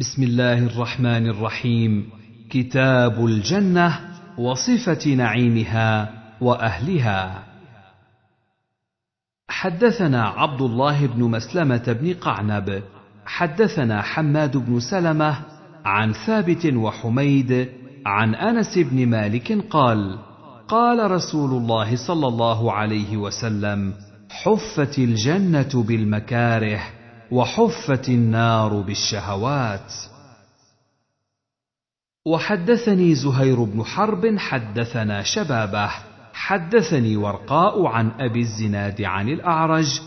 بسم الله الرحمن الرحيم كتاب الجنه وصفه نعيمها واهلها حدثنا عبد الله بن مسلمه بن قعنب حدثنا حماد بن سلمه عن ثابت وحميد عن انس بن مالك قال قال رسول الله صلى الله عليه وسلم حفت الجنه بالمكاره وحفت النار بالشهوات وحدثني زهير بن حرب حدثنا شبابه حدثني ورقاء عن ابي الزناد عن الاعرج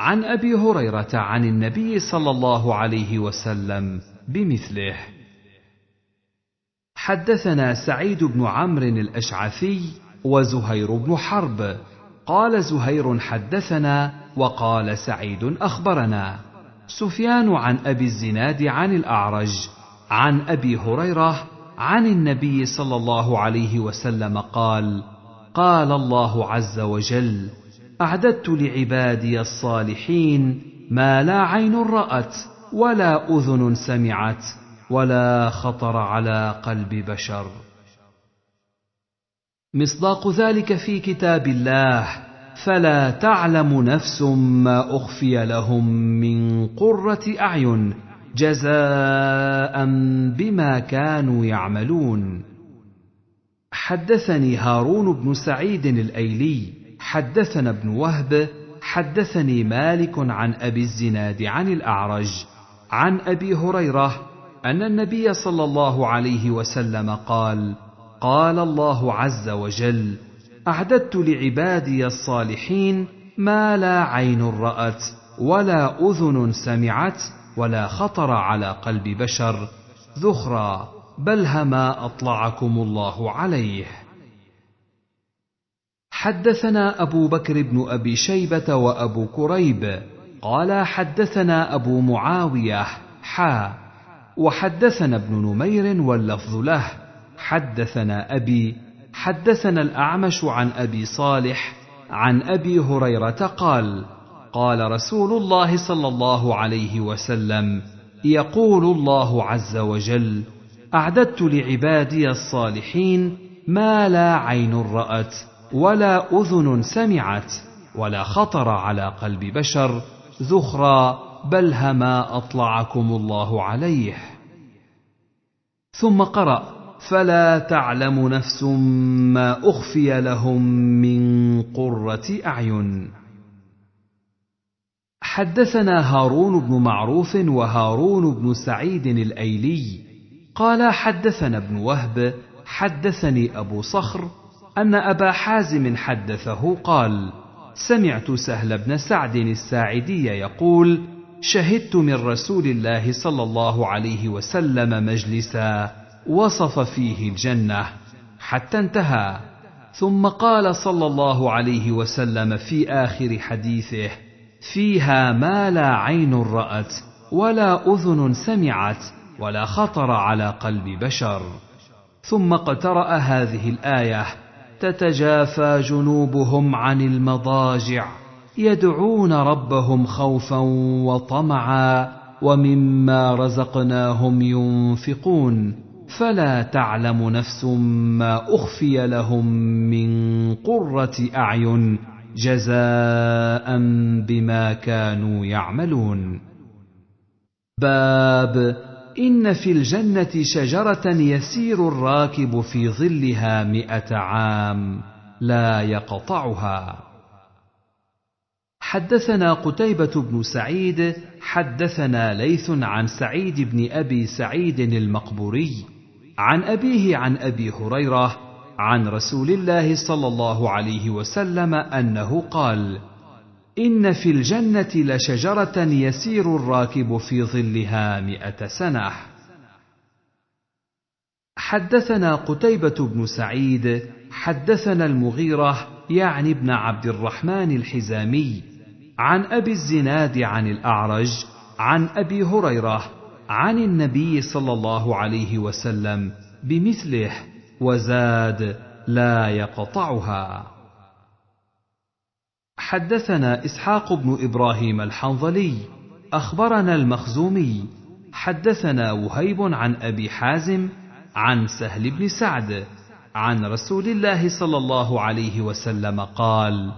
عن ابي هريره عن النبي صلى الله عليه وسلم بمثله حدثنا سعيد بن عمرو الاشعثي وزهير بن حرب قال زهير حدثنا وقال سعيد اخبرنا سفيان عن ابي الزناد عن الاعرج عن ابي هريره عن النبي صلى الله عليه وسلم قال قال الله عز وجل اعددت لعبادي الصالحين ما لا عين رات ولا اذن سمعت ولا خطر على قلب بشر مصداق ذلك في كتاب الله فلا تعلم نفس ما اخفي لهم من قره اعين جزاء بما كانوا يعملون حدثني هارون بن سعيد الايلي حدثنا ابن وهب حدثني مالك عن ابي الزناد عن الاعرج عن ابي هريره ان النبي صلى الله عليه وسلم قال قال الله عز وجل اعددت لعبادي الصالحين ما لا عين رات ولا اذن سمعت ولا خطر على قلب بشر ذخرا بل هما اطلعكم الله عليه حدثنا ابو بكر بن ابي شيبه وابو كريب قال حدثنا ابو معاويه حا وحدثنا ابن نمير واللفظ له حدثنا ابي حدثنا الاعمش عن ابي صالح عن ابي هريره قال قال رسول الله صلى الله عليه وسلم يقول الله عز وجل اعددت لعبادي الصالحين ما لا عين رات ولا اذن سمعت ولا خطر على قلب بشر ذخرا بل هما اطلعكم الله عليه ثم قرأ فلا تعلم نفس ما اخفي لهم من قره اعين حدثنا هارون بن معروف وهارون بن سعيد الايلي قال حدثنا ابن وهب حدثني ابو صخر ان ابا حازم حدثه قال سمعت سهل بن سعد الساعدي يقول شهدت من رسول الله صلى الله عليه وسلم مجلسا وصف فيه الجنه حتى انتهى ثم قال صلى الله عليه وسلم في اخر حديثه فيها ما لا عين رات ولا اذن سمعت ولا خطر على قلب بشر ثم اقترا هذه الايه تتجافى جنوبهم عن المضاجع يدعون ربهم خوفا وطمعا ومما رزقناهم ينفقون فلا تعلم نفس ما اخفي لهم من قره اعين جزاء بما كانوا يعملون باب ان في الجنه شجره يسير الراكب في ظلها مائه عام لا يقطعها حدثنا قتيبة بن سعيد حدثنا ليث عن سعيد بن أبي سعيد المقبوري عن أبيه عن أبي هريرة عن رسول الله صلى الله عليه وسلم أنه قال: إن في الجنة لشجرة يسير الراكب في ظلها مئة سنة. حدثنا قتيبة بن سعيد، حدثنا المغيرة يعني ابن عبد الرحمن الحزامي، عن أبي الزناد عن الأعرج، عن أبي هريرة عن النبي صلى الله عليه وسلم بمثله وزاد لا يقطعها حدثنا اسحاق بن ابراهيم الحنظلي اخبرنا المخزومي حدثنا وهيب عن ابي حازم عن سهل بن سعد عن رسول الله صلى الله عليه وسلم قال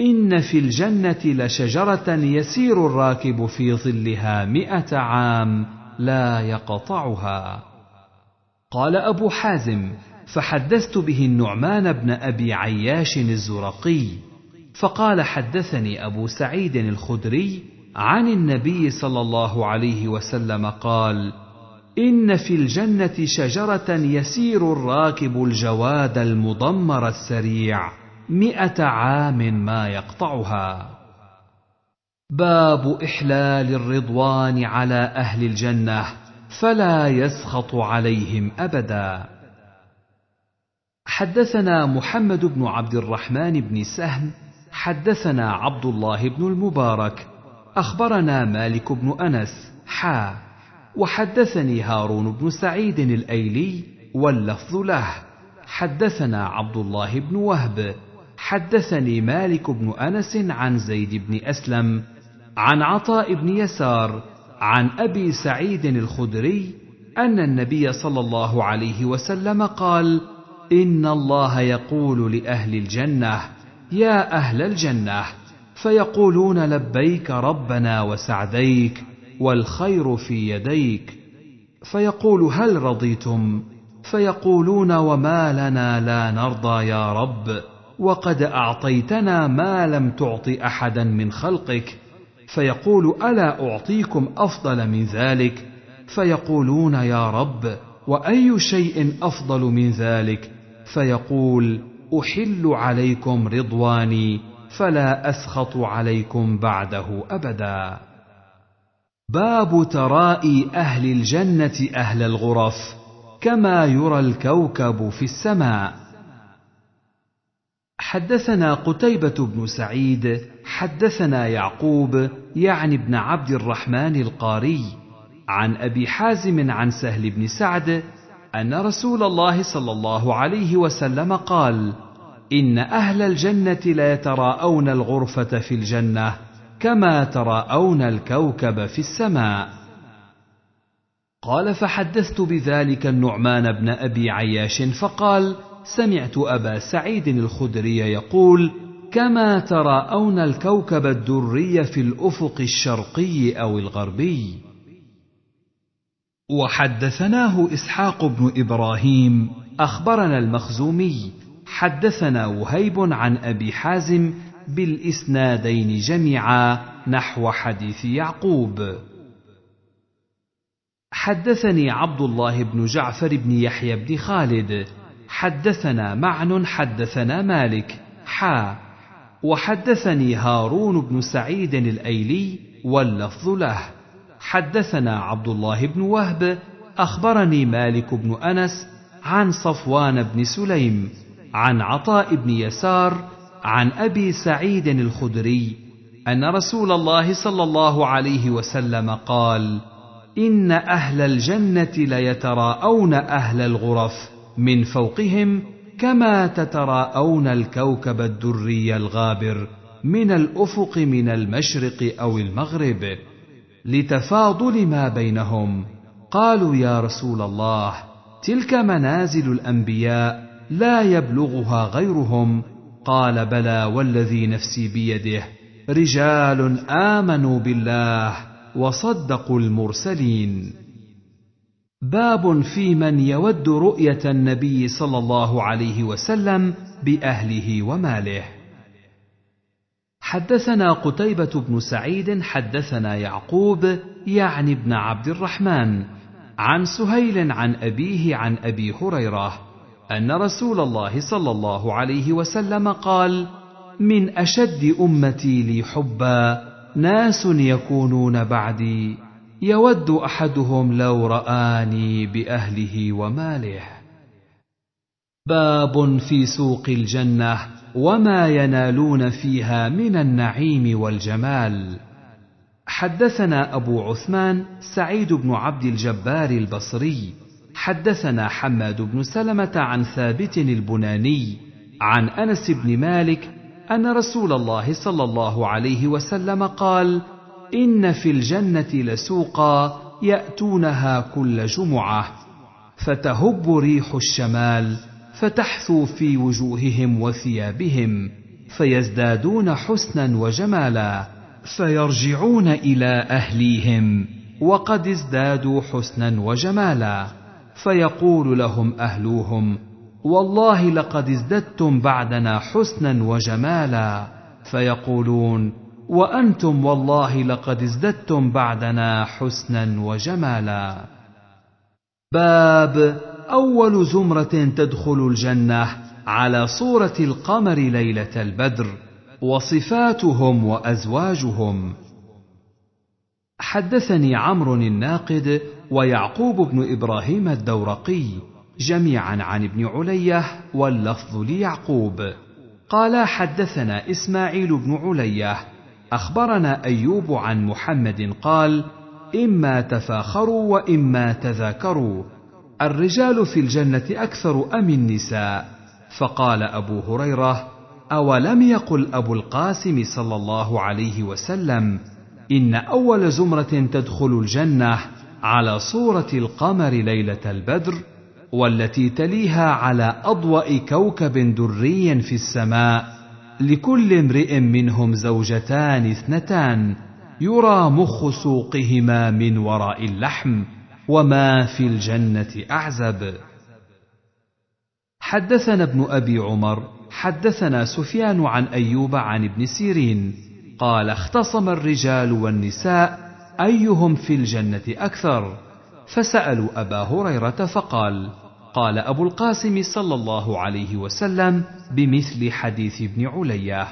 إن في الجنة لشجرة يسير الراكب في ظلها مئة عام لا يقطعها. قال أبو حازم: فحدثت به النعمان بن أبي عياش الزرقي، فقال حدثني أبو سعيد الخدري عن النبي صلى الله عليه وسلم قال: إن في الجنة شجرة يسير الراكب الجواد المضمر السريع. مئة عام ما يقطعها باب إحلال الرضوان على أهل الجنة فلا يسخط عليهم أبدا حدثنا محمد بن عبد الرحمن بن سهم حدثنا عبد الله بن المبارك أخبرنا مالك بن أنس حا وحدثني هارون بن سعيد الأيلي واللفظ له حدثنا عبد الله بن وهب حدثني مالك بن انس عن زيد بن اسلم عن عطاء بن يسار عن ابي سعيد الخدري ان النبي صلى الله عليه وسلم قال ان الله يقول لاهل الجنه يا اهل الجنه فيقولون لبيك ربنا وسعديك والخير في يديك فيقول هل رضيتم فيقولون وما لنا لا نرضى يا رب وقد اعطيتنا ما لم تعط احدا من خلقك فيقول الا اعطيكم افضل من ذلك فيقولون يا رب واي شيء افضل من ذلك فيقول احل عليكم رضواني فلا اسخط عليكم بعده ابدا باب ترائي اهل الجنه اهل الغرف كما يرى الكوكب في السماء حدثنا قتيبة بن سعيد حدثنا يعقوب يعني بن عبد الرحمن القاري عن أبي حازم عن سهل بن سعد أن رسول الله صلى الله عليه وسلم قال: إن أهل الجنة ليتراءون الغرفة في الجنة كما تراءون الكوكب في السماء. قال فحدثت بذلك النعمان بن أبي عياش فقال: سمعت ابا سعيد الخدري يقول كما تراءون الكوكب الدري في الافق الشرقي او الغربي وحدثناه اسحاق بن ابراهيم اخبرنا المخزومي حدثنا وهيب عن ابي حازم بالاسنادين جميعا نحو حديث يعقوب حدثني عبد الله بن جعفر بن يحيى بن خالد حدثنا معن حدثنا مالك حا وحدثني هارون بن سعيد الايلي واللفظ له حدثنا عبد الله بن وهب اخبرني مالك بن انس عن صفوان بن سليم عن عطاء بن يسار عن ابي سعيد الخدري ان رسول الله صلى الله عليه وسلم قال ان اهل الجنه ليتراءون اهل الغرف من فوقهم كما تتراءون الكوكب الدري الغابر من الافق من المشرق او المغرب لتفاضل ما بينهم قالوا يا رسول الله تلك منازل الانبياء لا يبلغها غيرهم قال بلى والذي نفسي بيده رجال امنوا بالله وصدقوا المرسلين باب في من يود رؤيه النبي صلى الله عليه وسلم باهله وماله حدثنا قتيبه بن سعيد حدثنا يعقوب يعني بن عبد الرحمن عن سهيل عن ابيه عن ابي هريره ان رسول الله صلى الله عليه وسلم قال من اشد امتي لي حبا ناس يكونون بعدي يود احدهم لو راني باهله وماله باب في سوق الجنه وما ينالون فيها من النعيم والجمال حدثنا ابو عثمان سعيد بن عبد الجبار البصري حدثنا حماد بن سلمه عن ثابت البناني عن انس بن مالك ان رسول الله صلى الله عليه وسلم قال ان في الجنه لسوقا ياتونها كل جمعه فتهب ريح الشمال فتحثو في وجوههم وثيابهم فيزدادون حسنا وجمالا فيرجعون الى اهليهم وقد ازدادوا حسنا وجمالا فيقول لهم اهلوهم والله لقد ازددتم بعدنا حسنا وجمالا فيقولون وانتم والله لقد ازددتم بعدنا حسنا وجمالا باب اول زمره تدخل الجنه على صوره القمر ليله البدر وصفاتهم وازواجهم حدثني عمرو الناقد ويعقوب بن ابراهيم الدورقي جميعا عن ابن عليه واللفظ ليعقوب قال حدثنا اسماعيل بن عليه اخبرنا ايوب عن محمد قال اما تفاخروا واما تذاكروا الرجال في الجنه اكثر ام النساء فقال ابو هريره اولم يقل ابو القاسم صلى الله عليه وسلم ان اول زمره تدخل الجنه على صوره القمر ليله البدر والتي تليها على اضوا كوكب دري في السماء لكل امرئ منهم زوجتان اثنتان يرى مخ سوقهما من وراء اللحم وما في الجنه اعزب حدثنا ابن ابي عمر حدثنا سفيان عن ايوب عن ابن سيرين قال اختصم الرجال والنساء ايهم في الجنه اكثر فسالوا ابا هريره فقال قال أبو القاسم صلى الله عليه وسلم بمثل حديث ابن علية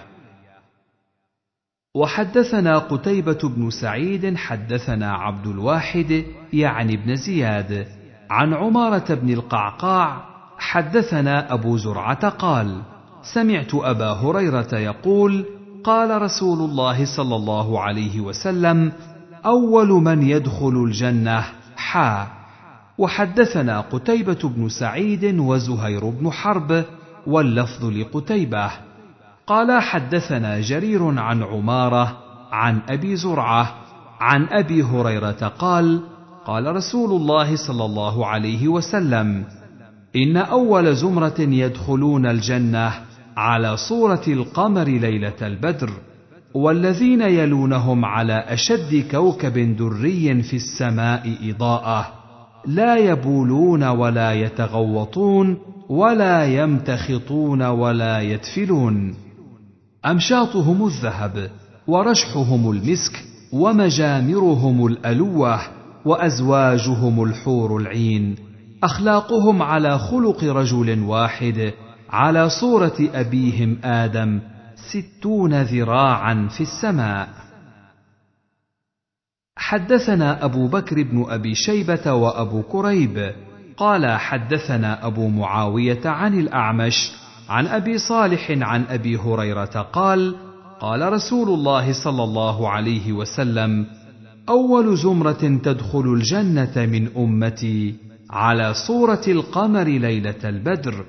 وحدثنا قتيبة بن سعيد حدثنا عبد الواحد يعني ابن زياد عن عمارة بن القعقاع حدثنا أبو زرعة قال سمعت أبا هريرة يقول قال رسول الله صلى الله عليه وسلم أول من يدخل الجنة حا وحدثنا قتيبة بن سعيد وزهير بن حرب واللفظ لقتيبة قال حدثنا جرير عن عمارة عن أبي زرعة عن أبي هريرة قال قال رسول الله صلى الله عليه وسلم إن أول زمرة يدخلون الجنة على صورة القمر ليلة البدر والذين يلونهم على أشد كوكب دري في السماء إضاءة لا يبولون ولا يتغوطون ولا يمتخطون ولا يتفلون امشاطهم الذهب ورشحهم المسك ومجامرهم الالوه وازواجهم الحور العين اخلاقهم على خلق رجل واحد على صوره ابيهم ادم ستون ذراعا في السماء حدثنا ابو بكر بن ابي شيبه وابو كريب قال حدثنا ابو معاويه عن الاعمش عن ابي صالح عن ابي هريره قال قال رسول الله صلى الله عليه وسلم اول زمره تدخل الجنه من امتي على صوره القمر ليله البدر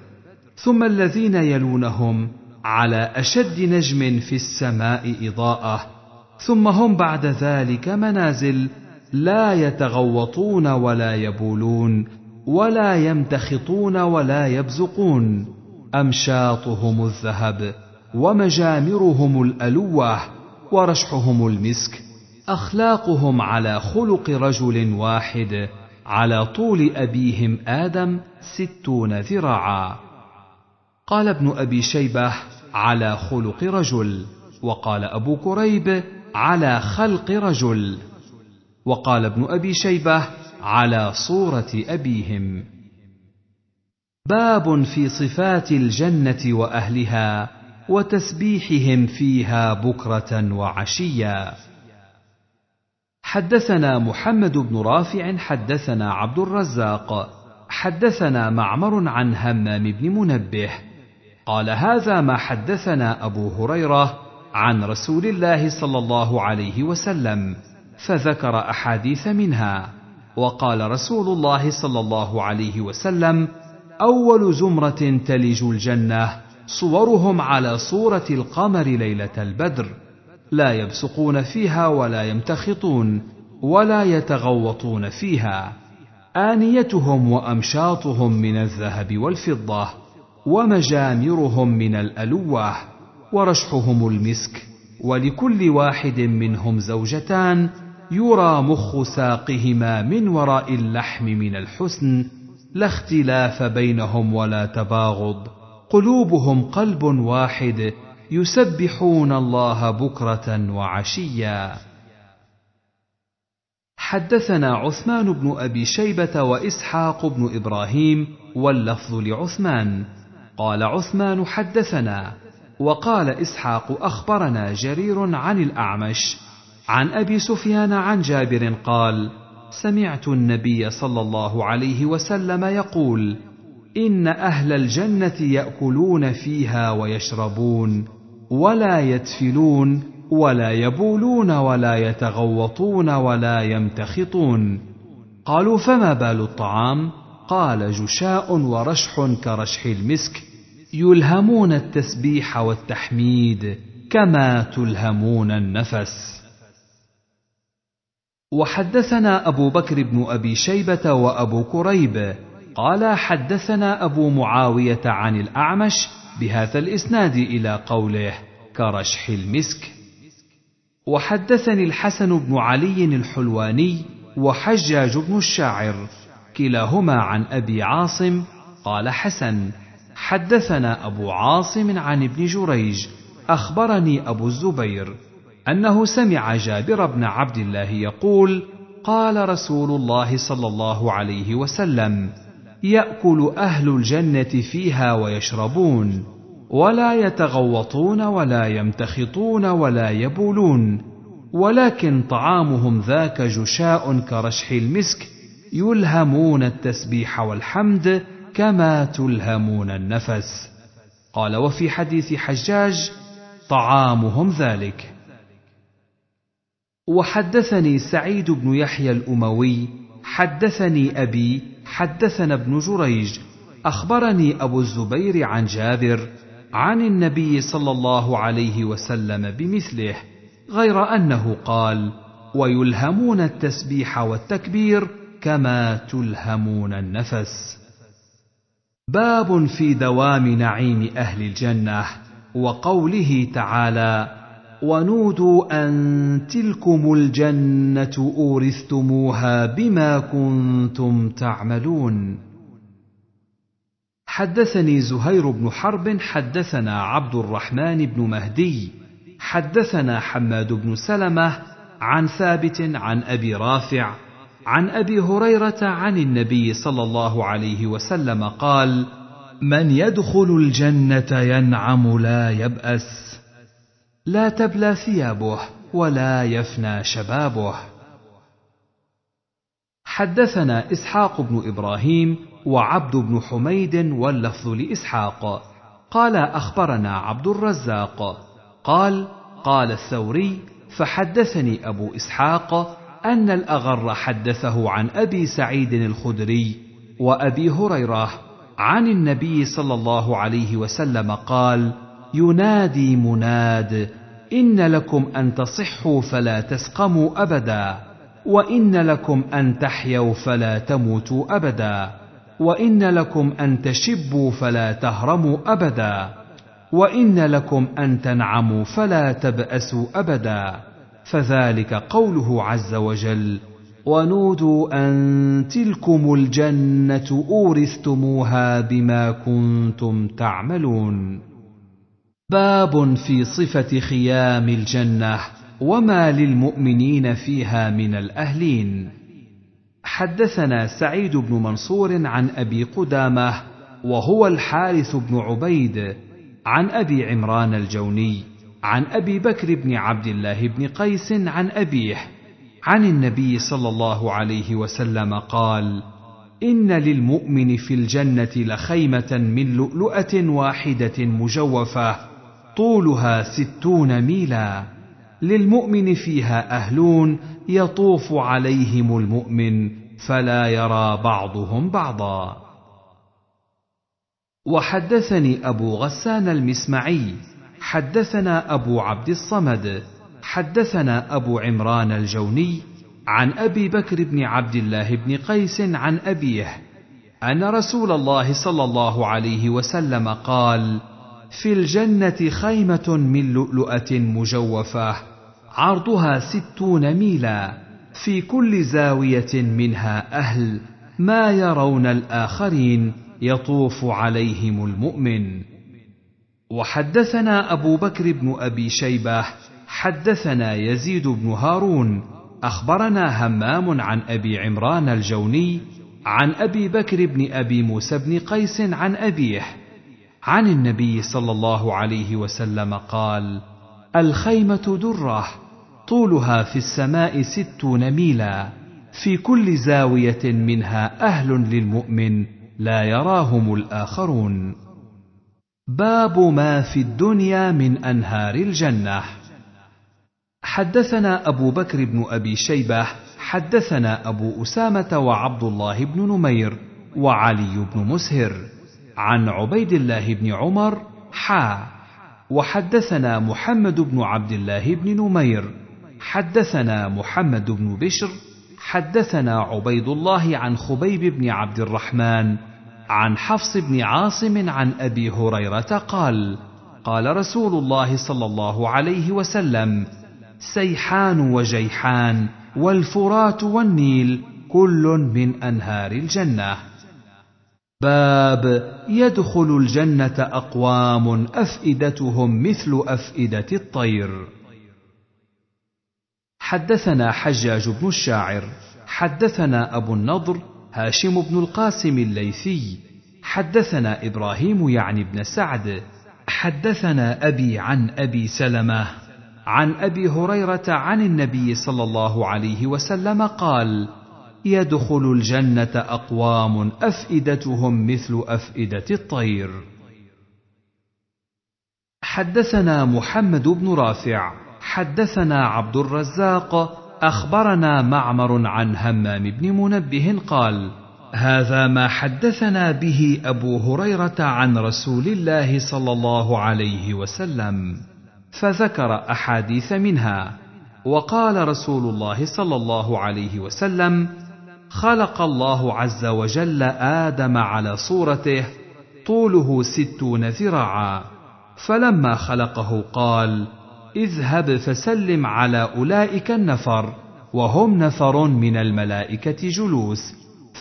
ثم الذين يلونهم على اشد نجم في السماء اضاءه ثم هم بعد ذلك منازل لا يتغوطون ولا يبولون ولا يمتخطون ولا يبزقون امشاطهم الذهب ومجامرهم الالوه ورشحهم المسك اخلاقهم على خلق رجل واحد على طول ابيهم ادم ستون ذراعا قال ابن ابي شيبه على خلق رجل وقال ابو كريب على خلق رجل وقال ابن ابي شيبه على صوره ابيهم باب في صفات الجنه واهلها وتسبيحهم فيها بكره وعشيا حدثنا محمد بن رافع حدثنا عبد الرزاق حدثنا معمر عن همام بن منبه قال هذا ما حدثنا ابو هريره عن رسول الله صلى الله عليه وسلم فذكر احاديث منها وقال رسول الله صلى الله عليه وسلم اول زمره تلج الجنه صورهم على صوره القمر ليله البدر لا يبصقون فيها ولا يمتخطون ولا يتغوطون فيها انيتهم وامشاطهم من الذهب والفضه ومجامرهم من الالوه ورشحهم المسك ولكل واحد منهم زوجتان يرى مخ ساقهما من وراء اللحم من الحسن لا اختلاف بينهم ولا تباغض قلوبهم قلب واحد يسبحون الله بكره وعشيا حدثنا عثمان بن ابي شيبه واسحاق بن ابراهيم واللفظ لعثمان قال عثمان حدثنا وقال اسحاق اخبرنا جرير عن الاعمش عن ابي سفيان عن جابر قال سمعت النبي صلى الله عليه وسلم يقول ان اهل الجنه ياكلون فيها ويشربون ولا يتفلون ولا يبولون ولا يتغوطون ولا يمتخطون قالوا فما بال الطعام قال جشاء ورشح كرشح المسك يلهمون التسبيح والتحميد كما تلهمون النفس وحدثنا ابو بكر بن ابي شيبه وابو كريب قال حدثنا ابو معاويه عن الاعمش بهذا الاسناد الى قوله كرشح المسك وحدثني الحسن بن علي الحلواني وحجاج بن الشاعر كلاهما عن ابي عاصم قال حسن حدثنا أبو عاصم عن ابن جريج أخبرني أبو الزبير أنه سمع جابر بن عبد الله يقول: قال رسول الله صلى الله عليه وسلم: يأكل أهل الجنة فيها ويشربون، ولا يتغوطون ولا يمتخطون ولا يبولون، ولكن طعامهم ذاك جشاء كرشح المسك، يلهمون التسبيح والحمد، كما تلهمون النفس قال وفي حديث حجاج طعامهم ذلك وحدثني سعيد بن يحيى الاموي حدثني ابي حدثنا ابن جريج اخبرني ابو الزبير عن جابر عن النبي صلى الله عليه وسلم بمثله غير انه قال ويلهمون التسبيح والتكبير كما تلهمون النفس باب في دوام نعيم اهل الجنه وقوله تعالى ونودوا ان تلكم الجنه اورثتموها بما كنتم تعملون حدثني زهير بن حرب حدثنا عبد الرحمن بن مهدي حدثنا حماد بن سلمه عن ثابت عن ابي رافع عن ابي هريره عن النبي صلى الله عليه وسلم قال من يدخل الجنه ينعم لا يباس لا تبلى ثيابه ولا يفنى شبابه حدثنا اسحاق بن ابراهيم وعبد بن حميد واللفظ لاسحاق قال اخبرنا عبد الرزاق قال قال الثوري فحدثني ابو اسحاق ان الاغر حدثه عن ابي سعيد الخدري وابي هريره عن النبي صلى الله عليه وسلم قال ينادي مناد ان لكم ان تصحوا فلا تسقموا ابدا وان لكم ان تحيوا فلا تموتوا ابدا وان لكم ان تشبوا فلا تهرموا ابدا وان لكم ان تنعموا فلا تباسوا ابدا فذلك قوله عز وجل ونودوا ان تلكم الجنه اورثتموها بما كنتم تعملون باب في صفه خيام الجنه وما للمؤمنين فيها من الاهلين حدثنا سعيد بن منصور عن ابي قدامه وهو الحارث بن عبيد عن ابي عمران الجوني عن ابي بكر بن عبد الله بن قيس عن ابيه عن النبي صلى الله عليه وسلم قال ان للمؤمن في الجنه لخيمه من لؤلؤه واحده مجوفه طولها ستون ميلا للمؤمن فيها اهلون يطوف عليهم المؤمن فلا يرى بعضهم بعضا وحدثني ابو غسان المسمعي حدثنا ابو عبد الصمد حدثنا ابو عمران الجوني عن ابي بكر بن عبد الله بن قيس عن ابيه ان رسول الله صلى الله عليه وسلم قال في الجنه خيمه من لؤلؤه مجوفه عرضها ستون ميلا في كل زاويه منها اهل ما يرون الاخرين يطوف عليهم المؤمن وحدثنا ابو بكر بن ابي شيبه حدثنا يزيد بن هارون اخبرنا همام عن ابي عمران الجوني عن ابي بكر بن ابي موسى بن قيس عن ابيه عن النبي صلى الله عليه وسلم قال الخيمه دره طولها في السماء ستون ميلا في كل زاويه منها اهل للمؤمن لا يراهم الاخرون باب ما في الدنيا من انهار الجنه حدثنا ابو بكر بن ابي شيبه حدثنا ابو اسامه وعبد الله بن نمير وعلي بن مسهر عن عبيد الله بن عمر حا وحدثنا محمد بن عبد الله بن نمير حدثنا محمد بن بشر حدثنا عبيد الله عن خبيب بن عبد الرحمن عن حفص بن عاصم عن ابي هريره قال قال رسول الله صلى الله عليه وسلم سيحان وجيحان والفرات والنيل كل من انهار الجنه باب يدخل الجنه اقوام افئدتهم مثل افئده الطير حدثنا حجاج بن الشاعر حدثنا ابو النضر هاشم بن القاسم الليثي حدثنا ابراهيم يعني بن سعد حدثنا ابي عن ابي سلمه عن ابي هريره عن النبي صلى الله عليه وسلم قال يدخل الجنه اقوام افئدتهم مثل افئده الطير حدثنا محمد بن رافع حدثنا عبد الرزاق اخبرنا معمر عن همام بن منبه قال هذا ما حدثنا به ابو هريره عن رسول الله صلى الله عليه وسلم فذكر احاديث منها وقال رسول الله صلى الله عليه وسلم خلق الله عز وجل ادم على صورته طوله ستون ذراعا فلما خلقه قال اذهب فسلم على اولئك النفر وهم نفر من الملائكه جلوس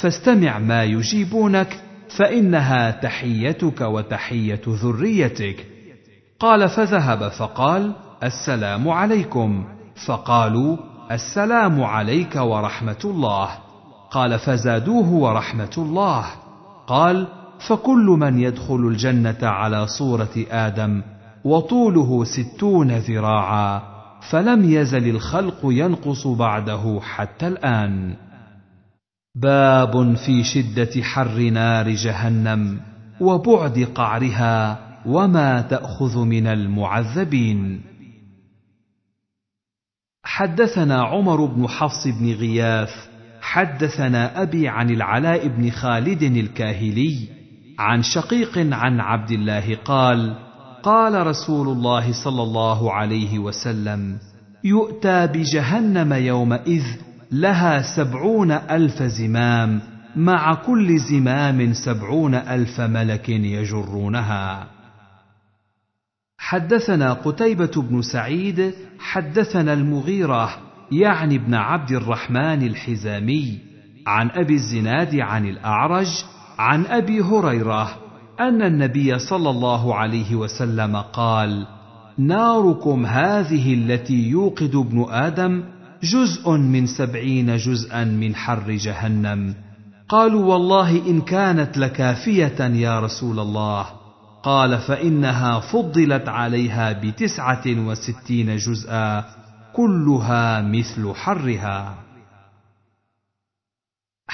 فاستمع ما يجيبونك فانها تحيتك وتحيه ذريتك قال فذهب فقال السلام عليكم فقالوا السلام عليك ورحمه الله قال فزادوه ورحمه الله قال فكل من يدخل الجنه على صوره ادم وطوله ستون ذراعا فلم يزل الخلق ينقص بعده حتى الان باب في شده حر نار جهنم وبعد قعرها وما تاخذ من المعذبين حدثنا عمر بن حفص بن غياث حدثنا ابي عن العلاء بن خالد الكاهلي عن شقيق عن عبد الله قال قال رسول الله صلى الله عليه وسلم يؤتى بجهنم يومئذ لها سبعون الف زمام مع كل زمام سبعون الف ملك يجرونها حدثنا قتيبه بن سعيد حدثنا المغيره يعني ابن عبد الرحمن الحزامي عن ابي الزناد عن الاعرج عن ابي هريره ان النبي صلى الله عليه وسلم قال ناركم هذه التي يوقد ابن ادم جزء من سبعين جزءا من حر جهنم قالوا والله ان كانت لكافيه يا رسول الله قال فانها فضلت عليها بتسعه وستين جزءا كلها مثل حرها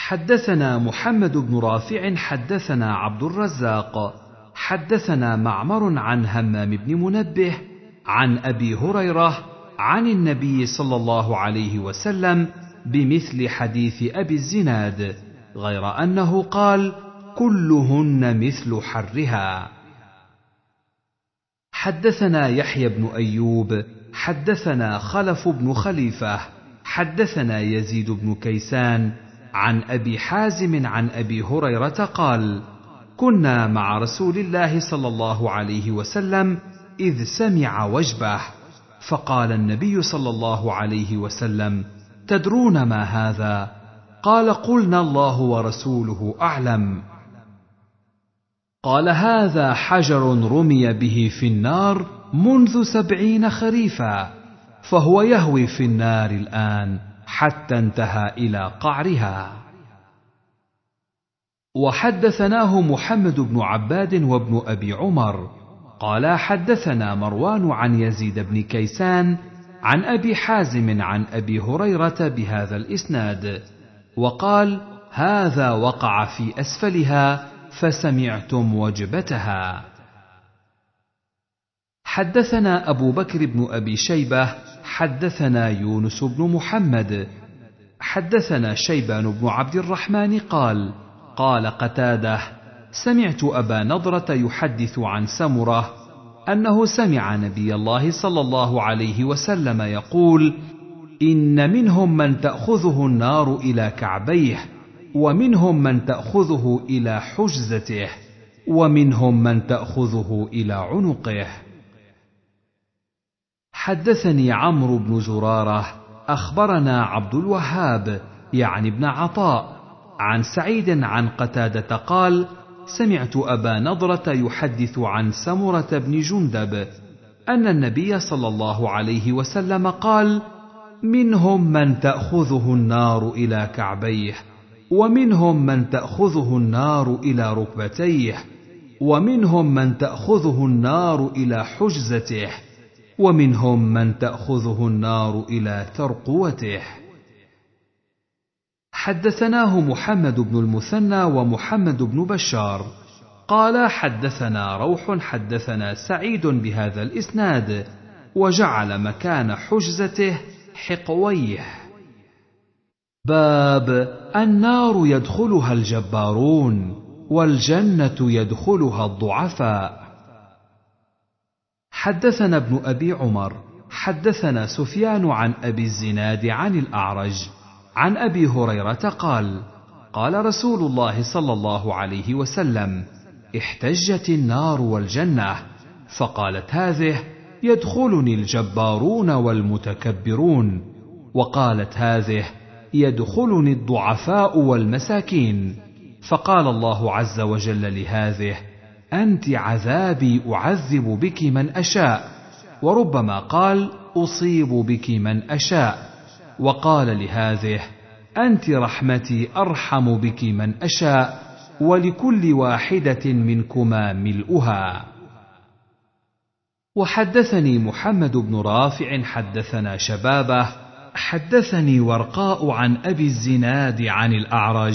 حدثنا محمد بن رافع حدثنا عبد الرزاق حدثنا معمر عن همام بن منبه عن ابي هريره عن النبي صلى الله عليه وسلم بمثل حديث ابي الزناد غير انه قال كلهن مثل حرها حدثنا يحيى بن ايوب حدثنا خلف بن خليفه حدثنا يزيد بن كيسان عن ابي حازم عن ابي هريره قال كنا مع رسول الله صلى الله عليه وسلم اذ سمع وجبه فقال النبي صلى الله عليه وسلم تدرون ما هذا قال قلنا الله ورسوله اعلم قال هذا حجر رمي به في النار منذ سبعين خريفا فهو يهوي في النار الان حتى انتهى الى قعرها وحدثناه محمد بن عباد وابن ابي عمر قالا حدثنا مروان عن يزيد بن كيسان عن ابي حازم عن ابي هريره بهذا الاسناد وقال هذا وقع في اسفلها فسمعتم وجبتها حدثنا ابو بكر بن ابي شيبه حدثنا يونس بن محمد حدثنا شيبان بن عبد الرحمن قال قال قتاده سمعت ابا نضره يحدث عن سمره انه سمع نبي الله صلى الله عليه وسلم يقول ان منهم من تاخذه النار الى كعبيه ومنهم من تاخذه الى حجزته ومنهم من تاخذه الى عنقه حدثني عمرو بن زراره اخبرنا عبد الوهاب يعني ابن عطاء عن سعيد عن قتاده قال سمعت ابا نضره يحدث عن سمره بن جندب ان النبي صلى الله عليه وسلم قال منهم من تاخذه النار الى كعبيه ومنهم من تاخذه النار الى ركبتيه ومنهم من تاخذه النار الى حجزته ومنهم من تاخذه النار الى ترقوته حدثناه محمد بن المثنى ومحمد بن بشار قال حدثنا روح حدثنا سعيد بهذا الاسناد وجعل مكان حجزته حقويه باب النار يدخلها الجبارون والجنه يدخلها الضعفاء حدثنا ابن ابي عمر حدثنا سفيان عن ابي الزناد عن الاعرج عن ابي هريره قال قال رسول الله صلى الله عليه وسلم احتجت النار والجنه فقالت هذه يدخلني الجبارون والمتكبرون وقالت هذه يدخلني الضعفاء والمساكين فقال الله عز وجل لهذه انت عذابي اعذب بك من اشاء وربما قال اصيب بك من اشاء وقال لهذه انت رحمتي ارحم بك من اشاء ولكل واحده منكما ملؤها وحدثني محمد بن رافع حدثنا شبابه حدثني ورقاء عن ابي الزناد عن الاعرج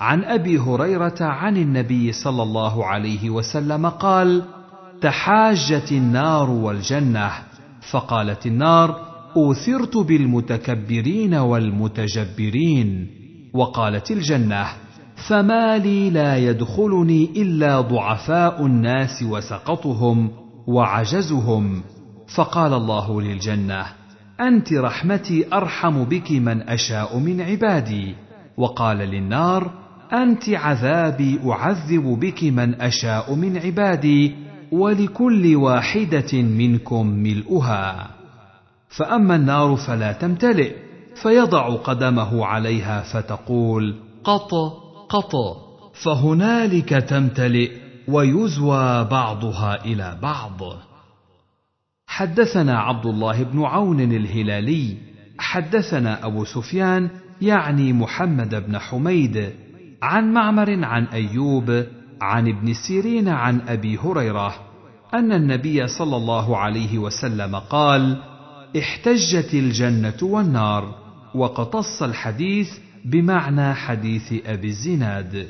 عن ابي هريره عن النبي صلى الله عليه وسلم قال تحاجت النار والجنه فقالت النار اوثرت بالمتكبرين والمتجبرين وقالت الجنه فما لي لا يدخلني الا ضعفاء الناس وسقطهم وعجزهم فقال الله للجنه انت رحمتي ارحم بك من اشاء من عبادي وقال للنار انت عذابي اعذب بك من اشاء من عبادي ولكل واحده منكم ملؤها فاما النار فلا تمتلئ فيضع قدمه عليها فتقول قط قط فهنالك تمتلئ ويزوى بعضها الى بعض حدثنا عبد الله بن عون الهلالي حدثنا ابو سفيان يعني محمد بن حميد عن معمر عن ايوب عن ابن سيرين عن ابي هريره ان النبي صلى الله عليه وسلم قال احتجت الجنه والنار وقتص الحديث بمعنى حديث ابي الزناد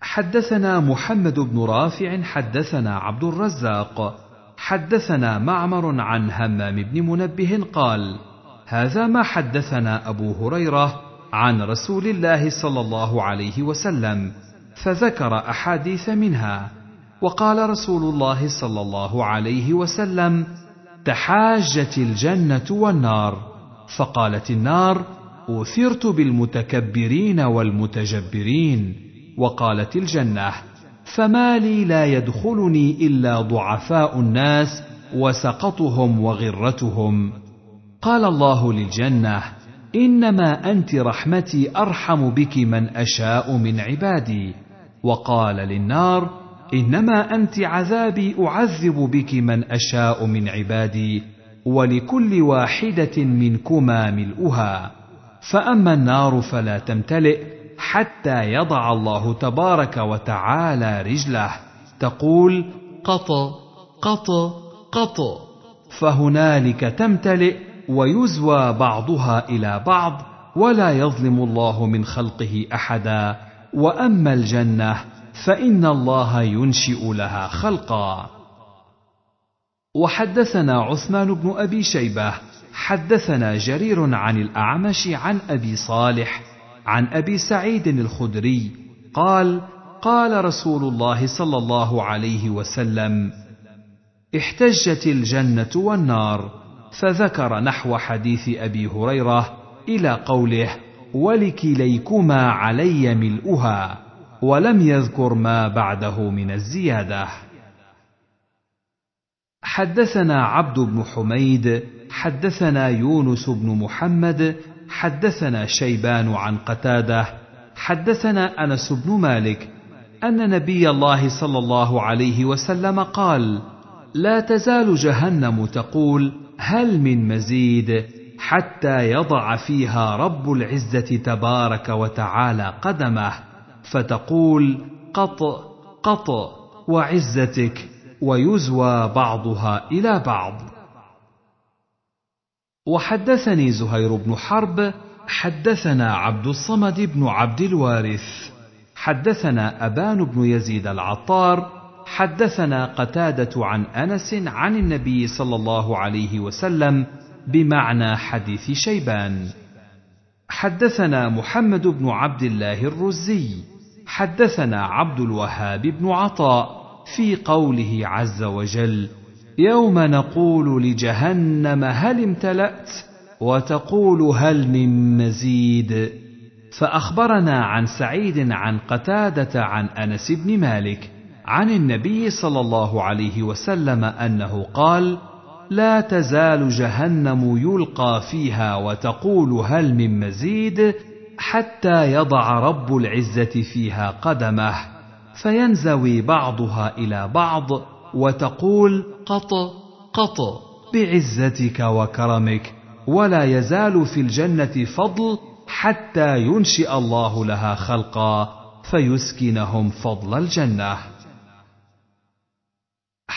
حدثنا محمد بن رافع حدثنا عبد الرزاق حدثنا معمر عن همام بن منبه قال هذا ما حدثنا ابو هريره عن رسول الله صلى الله عليه وسلم فذكر احاديث منها وقال رسول الله صلى الله عليه وسلم تحاجت الجنه والنار فقالت النار اثرت بالمتكبرين والمتجبرين وقالت الجنه فما لي لا يدخلني الا ضعفاء الناس وسقطهم وغرتهم قال الله للجنه انما انت رحمتي ارحم بك من اشاء من عبادي وقال للنار انما انت عذابي اعذب بك من اشاء من عبادي ولكل واحده منكما ملؤها فاما النار فلا تمتلئ حتى يضع الله تبارك وتعالى رجله تقول قط قط قط فهنالك تمتلئ ويزوى بعضها الى بعض ولا يظلم الله من خلقه احدا واما الجنه فان الله ينشئ لها خلقا وحدثنا عثمان بن ابي شيبه حدثنا جرير عن الاعمش عن ابي صالح عن ابي سعيد الخدري قال قال رسول الله صلى الله عليه وسلم احتجت الجنه والنار فذكر نحو حديث ابي هريره الى قوله ولكليكما علي ملؤها ولم يذكر ما بعده من الزياده حدثنا عبد بن حميد حدثنا يونس بن محمد حدثنا شيبان عن قتاده حدثنا انس بن مالك ان نبي الله صلى الله عليه وسلم قال لا تزال جهنم تقول هل من مزيد حتى يضع فيها رب العزه تبارك وتعالى قدمه فتقول قط قط وعزتك ويزوى بعضها الى بعض وحدثني زهير بن حرب حدثنا عبد الصمد بن عبد الوارث حدثنا ابان بن يزيد العطار حدثنا قتاده عن انس عن النبي صلى الله عليه وسلم بمعنى حديث شيبان حدثنا محمد بن عبد الله الرزي حدثنا عبد الوهاب بن عطاء في قوله عز وجل يوم نقول لجهنم هل امتلات وتقول هل من مزيد فاخبرنا عن سعيد عن قتاده عن انس بن مالك عن النبي صلى الله عليه وسلم انه قال لا تزال جهنم يلقى فيها وتقول هل من مزيد حتى يضع رب العزه فيها قدمه فينزوي بعضها الى بعض وتقول قط قط بعزتك وكرمك ولا يزال في الجنه فضل حتى ينشئ الله لها خلقا فيسكنهم فضل الجنه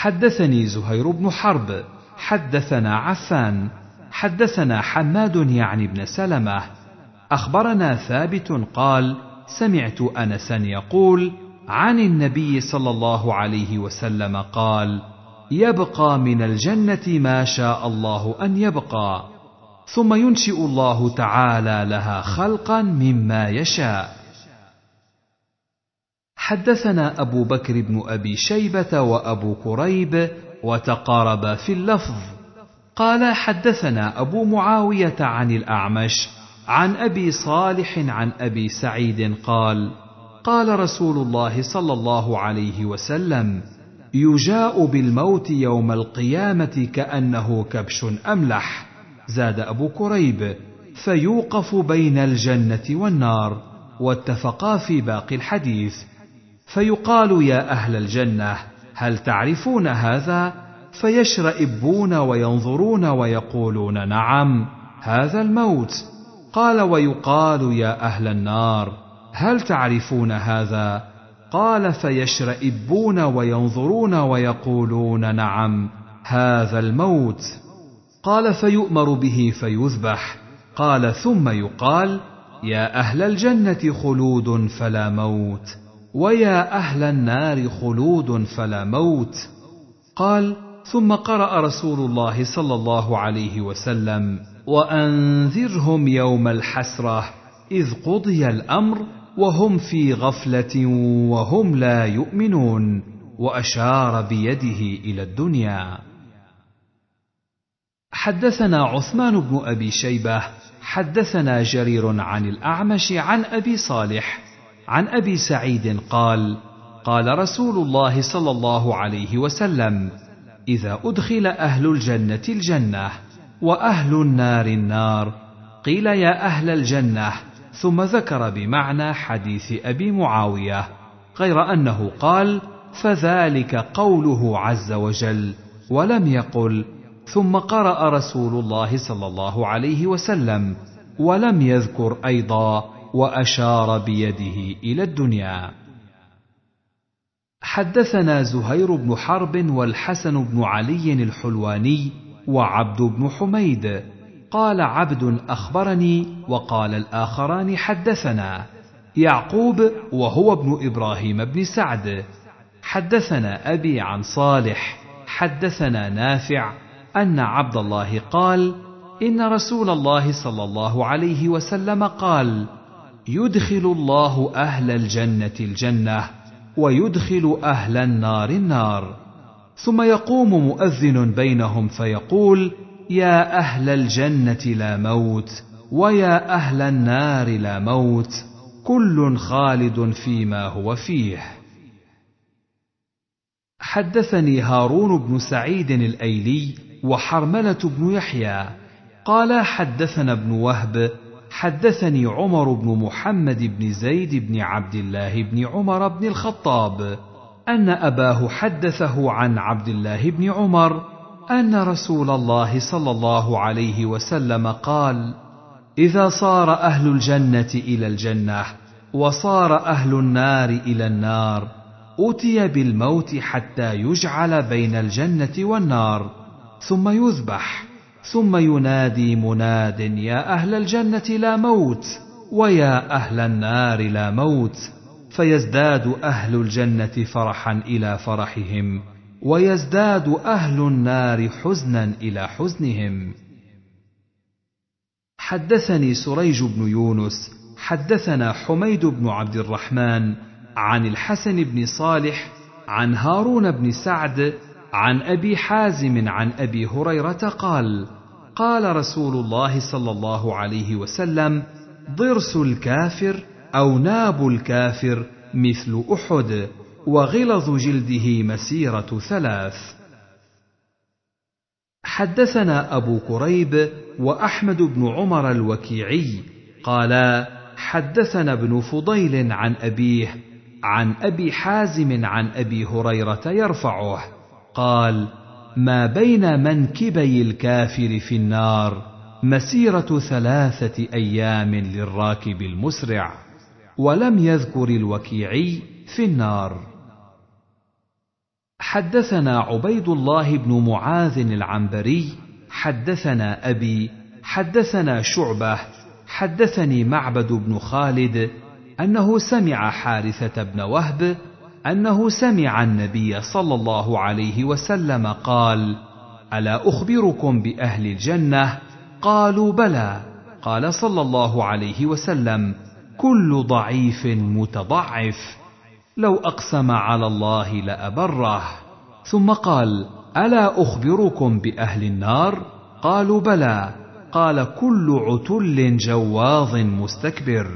حدثني زهير بن حرب حدثنا عفان حدثنا حماد يعني بن سلمه اخبرنا ثابت قال سمعت انسا يقول عن النبي صلى الله عليه وسلم قال يبقى من الجنه ما شاء الله ان يبقى ثم ينشئ الله تعالى لها خلقا مما يشاء حدثنا أبو بكر بن أبي شيبة وأبو كريب وتقاربا في اللفظ قال حدثنا أبو معاوية عن الأعمش عن أبي صالح عن أبي سعيد قال قال رسول الله صلى الله عليه وسلم يجاء بالموت يوم القيامة كأنه كبش أملح زاد أبو كريب فيوقف بين الجنة والنار واتفقا في باقي الحديث فيقال يا اهل الجنه هل تعرفون هذا فيشرئبون وينظرون ويقولون نعم هذا الموت قال ويقال يا اهل النار هل تعرفون هذا قال فيشرئبون وينظرون ويقولون نعم هذا الموت قال فيؤمر به فيذبح قال ثم يقال يا اهل الجنه خلود فلا موت ويا اهل النار خلود فلا موت قال ثم قرا رسول الله صلى الله عليه وسلم وانذرهم يوم الحسره اذ قضي الامر وهم في غفله وهم لا يؤمنون واشار بيده الى الدنيا حدثنا عثمان بن ابي شيبه حدثنا جرير عن الاعمش عن ابي صالح عن ابي سعيد قال قال رسول الله صلى الله عليه وسلم اذا ادخل اهل الجنه الجنه واهل النار النار قيل يا اهل الجنه ثم ذكر بمعنى حديث ابي معاويه غير انه قال فذلك قوله عز وجل ولم يقل ثم قرا رسول الله صلى الله عليه وسلم ولم يذكر ايضا واشار بيده الى الدنيا حدثنا زهير بن حرب والحسن بن علي الحلواني وعبد بن حميد قال عبد اخبرني وقال الاخران حدثنا يعقوب وهو ابن ابراهيم بن سعد حدثنا ابي عن صالح حدثنا نافع ان عبد الله قال ان رسول الله صلى الله عليه وسلم قال يدخل الله اهل الجنه الجنه ويدخل اهل النار النار ثم يقوم مؤذن بينهم فيقول يا اهل الجنه لا موت ويا اهل النار لا موت كل خالد فيما هو فيه حدثني هارون بن سعيد الايلي وحرمله بن يحيى قال حدثنا ابن وهب حدثني عمر بن محمد بن زيد بن عبد الله بن عمر بن الخطاب ان اباه حدثه عن عبد الله بن عمر ان رسول الله صلى الله عليه وسلم قال اذا صار اهل الجنه الى الجنه وصار اهل النار الى النار اتي بالموت حتى يجعل بين الجنه والنار ثم يذبح ثم ينادي مناد يا اهل الجنه لا موت ويا اهل النار لا موت فيزداد اهل الجنه فرحا الى فرحهم ويزداد اهل النار حزنا الى حزنهم حدثني سريج بن يونس حدثنا حميد بن عبد الرحمن عن الحسن بن صالح عن هارون بن سعد عن ابي حازم عن ابي هريره قال قال رسول الله صلى الله عليه وسلم ضرس الكافر او ناب الكافر مثل احد وغلظ جلده مسيره ثلاث حدثنا ابو كريب واحمد بن عمر الوكيعي قالا حدثنا ابن فضيل عن ابيه عن ابي حازم عن ابي هريره يرفعه قال ما بين منكبي الكافر في النار مسيره ثلاثه ايام للراكب المسرع ولم يذكر الوكيعي في النار حدثنا عبيد الله بن معاذ العنبري حدثنا ابي حدثنا شعبه حدثني معبد بن خالد انه سمع حارثه بن وهب انه سمع النبي صلى الله عليه وسلم قال الا اخبركم باهل الجنه قالوا بلى قال صلى الله عليه وسلم كل ضعيف متضعف لو اقسم على الله لابره ثم قال الا اخبركم باهل النار قالوا بلى قال كل عتل جواظ مستكبر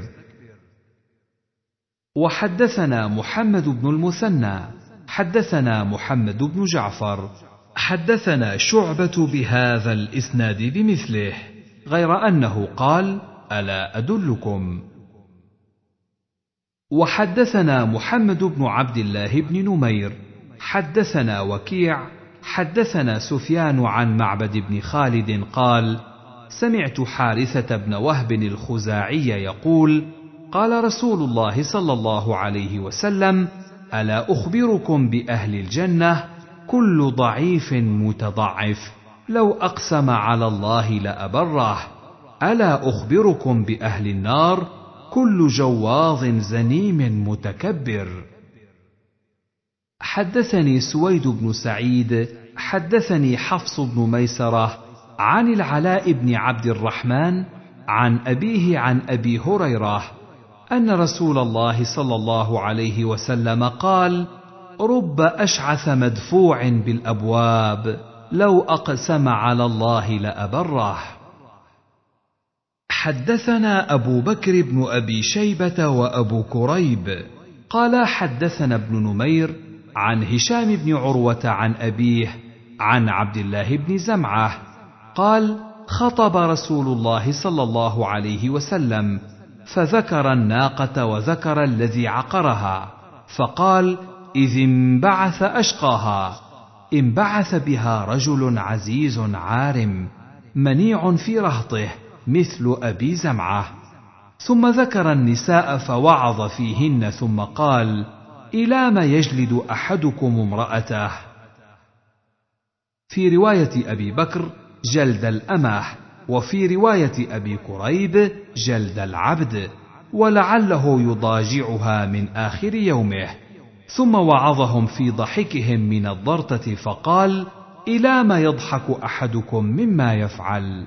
وحدثنا محمد بن المثنى حدثنا محمد بن جعفر حدثنا شعبة بهذا الإسناد بمثله غير أنه قال: ألا أدلكم؟ وحدثنا محمد بن عبد الله بن نمير، حدثنا وكيع، حدثنا سفيان عن معبد بن خالد قال: سمعت حارثة بن وهب الخزاعي يقول: قال رسول الله صلى الله عليه وسلم الا اخبركم باهل الجنه كل ضعيف متضعف لو اقسم على الله لابره الا اخبركم باهل النار كل جواظ زنيم متكبر حدثني سويد بن سعيد حدثني حفص بن ميسره عن العلاء بن عبد الرحمن عن ابيه عن ابي هريره ان رسول الله صلى الله عليه وسلم قال رب اشعث مدفوع بالابواب لو اقسم على الله لابره حدثنا ابو بكر بن ابي شيبه وابو كريب قال حدثنا ابن نمير عن هشام بن عروه عن ابيه عن عبد الله بن زمعه قال خطب رسول الله صلى الله عليه وسلم فذكر الناقة وذكر الذي عقرها فقال إذ انبعث أشقاها انبعث بها رجل عزيز عارم منيع في رهطه مثل أبي زمعة ثم ذكر النساء فوعظ فيهن ثم قال إلى ما يجلد أحدكم امرأته في رواية أبي بكر جلد الأماح وفي روايه ابي كريب جلد العبد ولعله يضاجعها من اخر يومه ثم وعظهم في ضحكهم من الضرطه فقال الى ما يضحك احدكم مما يفعل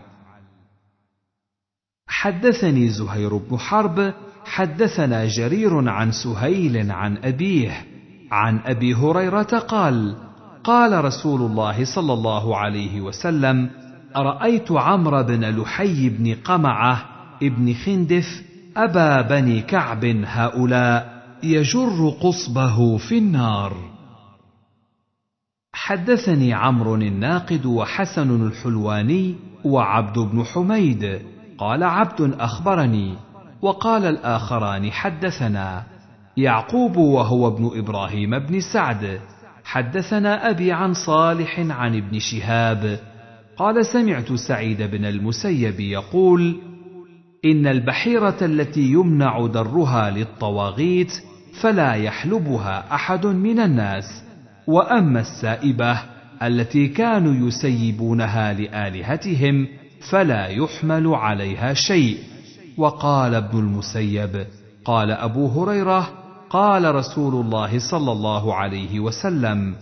حدثني زهير بن حرب حدثنا جرير عن سهيل عن ابيه عن ابي هريره قال قال رسول الله صلى الله عليه وسلم رأيت عمرو بن لحي بن قمعة ابن خندف أبا بني كعب هؤلاء يجر قصبه في النار حدثني عمرو الناقد وحسن الحلواني وعبد بن حميد قال عبد أخبرني وقال الآخران حدثنا يعقوب وهو ابن إبراهيم بن سعد حدثنا أبي عن صالح عن ابن شهاب قال سمعت سعيد بن المسيب يقول ان البحيره التي يمنع درها للطواغيت فلا يحلبها احد من الناس واما السائبه التي كانوا يسيبونها لالهتهم فلا يحمل عليها شيء وقال ابن المسيب قال ابو هريره قال رسول الله صلى الله عليه وسلم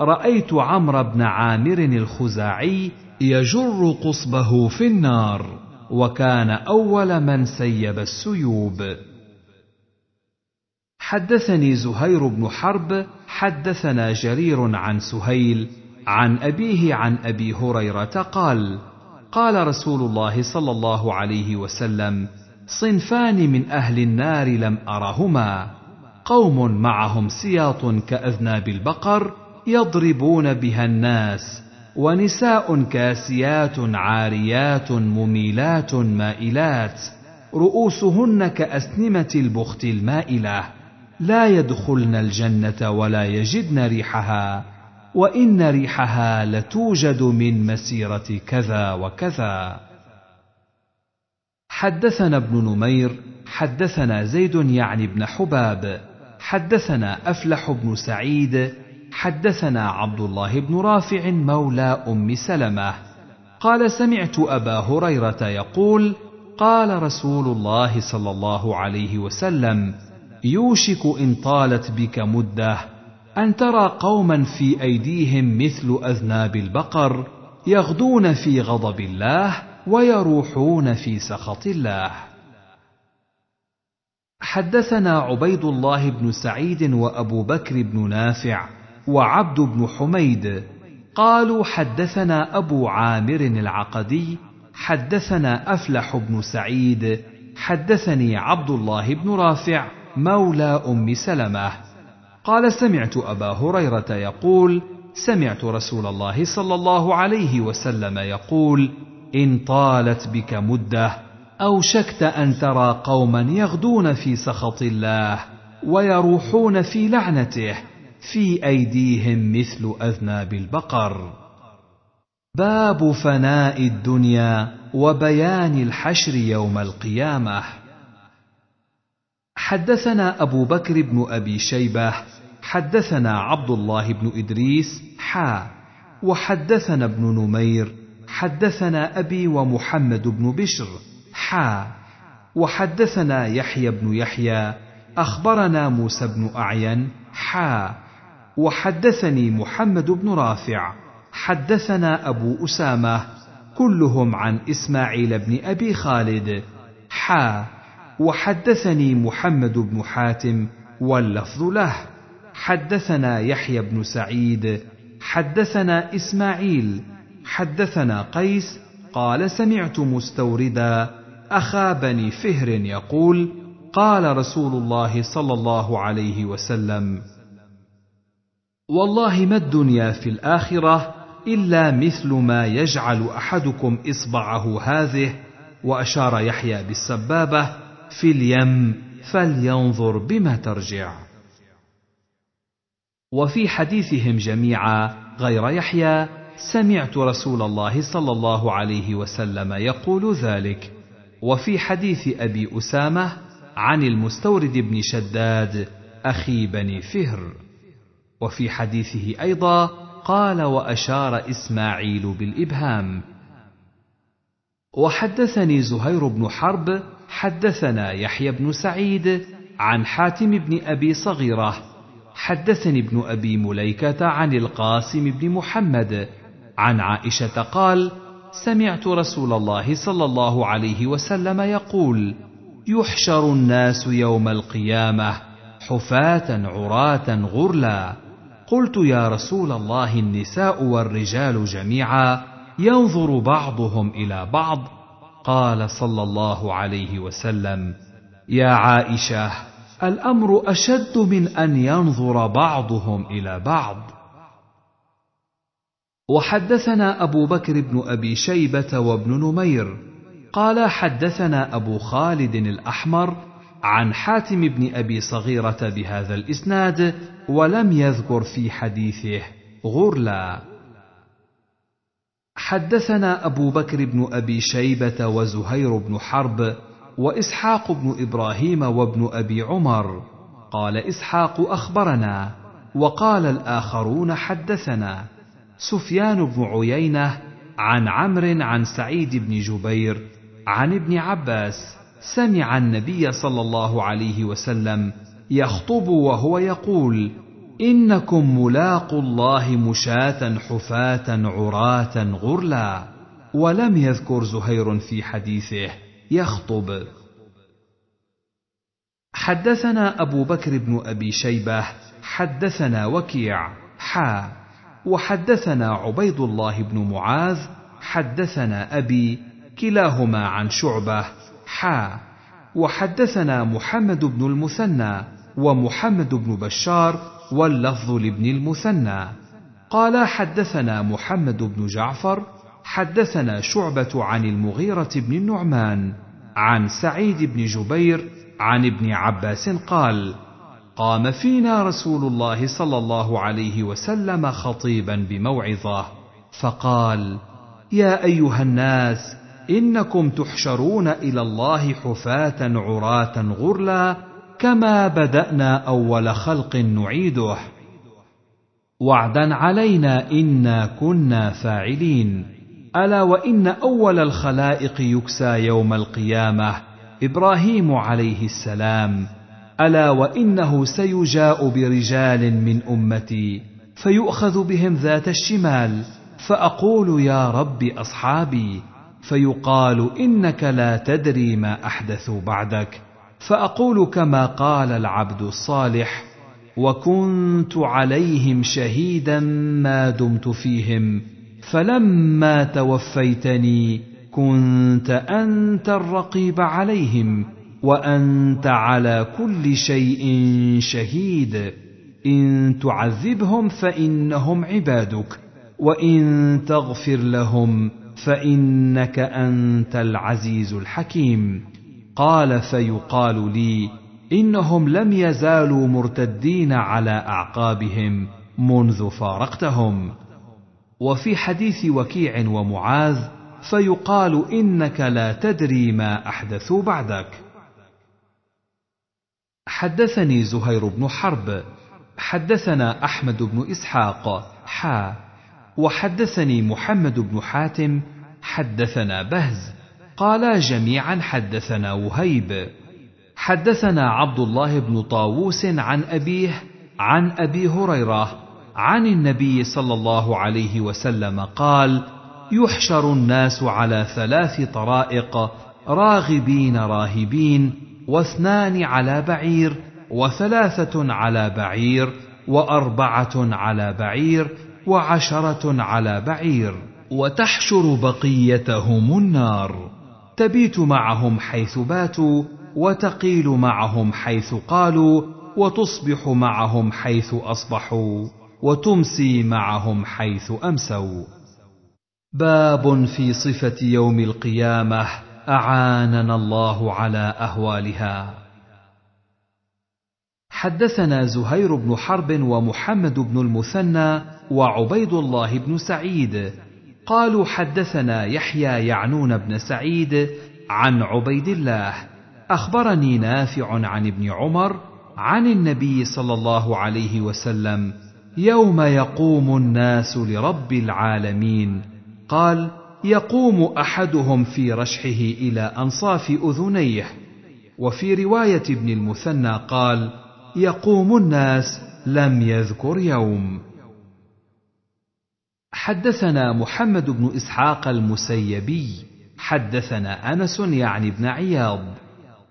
رايت عمرو بن عامر الخزاعي يجر قصبه في النار وكان اول من سيب السيوب حدثني زهير بن حرب حدثنا جرير عن سهيل عن ابيه عن ابي هريره قال قال رسول الله صلى الله عليه وسلم صنفان من اهل النار لم ارهما قوم معهم سياط كاذناب البقر يضربون بها الناس ونساء كاسيات عاريات مميلات مائلات رؤوسهن كاسنمه البخت المائله لا يدخلن الجنه ولا يجدن ريحها وان ريحها لتوجد من مسيره كذا وكذا حدثنا ابن نمير حدثنا زيد يعني ابن حباب حدثنا افلح بن سعيد حدثنا عبد الله بن رافع مولى ام سلمه قال سمعت ابا هريره يقول قال رسول الله صلى الله عليه وسلم يوشك ان طالت بك مده ان ترى قوما في ايديهم مثل اذناب البقر يغدون في غضب الله ويروحون في سخط الله حدثنا عبيد الله بن سعيد وابو بكر بن نافع وعبد بن حميد قالوا حدثنا ابو عامر العقدي حدثنا افلح بن سعيد حدثني عبد الله بن رافع مولى ام سلمه قال سمعت ابا هريره يقول سمعت رسول الله صلى الله عليه وسلم يقول ان طالت بك مده اوشكت ان ترى قوما يغدون في سخط الله ويروحون في لعنته في ايديهم مثل اذناب البقر باب فناء الدنيا وبيان الحشر يوم القيامه حدثنا ابو بكر بن ابي شيبه حدثنا عبد الله بن ادريس حا وحدثنا ابن نمير حدثنا ابي ومحمد بن بشر حا وحدثنا يحيى بن يحيى اخبرنا موسى بن اعين حا وحدثني محمد بن رافع حدثنا ابو اسامه كلهم عن اسماعيل بن ابي خالد حا وحدثني محمد بن حاتم واللفظ له حدثنا يحيى بن سعيد حدثنا اسماعيل حدثنا قيس قال سمعت مستوردا اخا بني فهر يقول قال رسول الله صلى الله عليه وسلم والله ما الدنيا في الاخره الا مثل ما يجعل احدكم اصبعه هذه واشار يحيى بالسبابه في اليم فلينظر بما ترجع وفي حديثهم جميعا غير يحيى سمعت رسول الله صلى الله عليه وسلم يقول ذلك وفي حديث ابي اسامه عن المستورد بن شداد اخي بني فهر وفي حديثه ايضا قال واشار اسماعيل بالابهام وحدثني زهير بن حرب حدثنا يحيى بن سعيد عن حاتم بن ابي صغيره حدثني ابن ابي مليكه عن القاسم بن محمد عن عائشه قال سمعت رسول الله صلى الله عليه وسلم يقول يحشر الناس يوم القيامه حفاه عراه غرلا قلت يا رسول الله النساء والرجال جميعا ينظر بعضهم الى بعض قال صلى الله عليه وسلم يا عائشه الامر اشد من ان ينظر بعضهم الى بعض وحدثنا ابو بكر بن ابي شيبه وابن نمير قال حدثنا ابو خالد الاحمر عن حاتم بن ابي صغيره بهذا الاسناد ولم يذكر في حديثه غرلا حدثنا ابو بكر بن ابي شيبه وزهير بن حرب واسحاق بن ابراهيم وابن ابي عمر قال اسحاق اخبرنا وقال الاخرون حدثنا سفيان بن عيينه عن عمرو عن سعيد بن جبير عن ابن عباس سمع النبي صلى الله عليه وسلم يخطب وهو يقول انكم ملاقوا الله مشاه حفاه عراه غرلا ولم يذكر زهير في حديثه يخطب حدثنا ابو بكر بن ابي شيبه حدثنا وكيع حا وحدثنا عبيد الله بن معاذ حدثنا ابي كلاهما عن شعبه حا وحدثنا محمد بن المثنى ومحمد بن بشار واللفظ لابن المثنى قال حدثنا محمد بن جعفر حدثنا شعبه عن المغيره بن النعمان عن سعيد بن جبير عن ابن عباس قال قام فينا رسول الله صلى الله عليه وسلم خطيبا بموعظه فقال يا ايها الناس انكم تحشرون الى الله حفاه عراه غرلا كما بدانا اول خلق نعيده وعدا علينا انا كنا فاعلين الا وان اول الخلائق يكسى يوم القيامه ابراهيم عليه السلام الا وانه سيجاء برجال من امتي فيؤخذ بهم ذات الشمال فاقول يا رب اصحابي فيقال انك لا تدري ما احدث بعدك فاقول كما قال العبد الصالح وكنت عليهم شهيدا ما دمت فيهم فلما توفيتني كنت انت الرقيب عليهم وانت على كل شيء شهيد ان تعذبهم فانهم عبادك وان تغفر لهم فانك انت العزيز الحكيم قال فيقال لي انهم لم يزالوا مرتدين على اعقابهم منذ فارقتهم وفي حديث وكيع ومعاذ فيقال انك لا تدري ما احدثوا بعدك حدثني زهير بن حرب حدثنا احمد بن اسحاق حا وحدثني محمد بن حاتم حدثنا بهز قال جميعا حدثنا وهيب حدثنا عبد الله بن طاووس عن أبيه عن أبي هريرة عن النبي صلى الله عليه وسلم قال يحشر الناس على ثلاث طرائق راغبين راهبين واثنان على بعير وثلاثة على بعير وأربعة على بعير وعشرة على بعير وتحشر بقيتهم النار تبيت معهم حيث باتوا وتقيل معهم حيث قالوا وتصبح معهم حيث اصبحوا وتمسي معهم حيث امسوا باب في صفه يوم القيامه اعاننا الله على اهوالها حدثنا زهير بن حرب ومحمد بن المثنى وعبيد الله بن سعيد قالوا حدثنا يحيى يعنون بن سعيد عن عبيد الله اخبرني نافع عن ابن عمر عن النبي صلى الله عليه وسلم يوم يقوم الناس لرب العالمين قال يقوم احدهم في رشحه الى انصاف اذنيه وفي روايه ابن المثنى قال يقوم الناس لم يذكر يوم حدثنا محمد بن اسحاق المسيبي حدثنا انس يعني بن عياض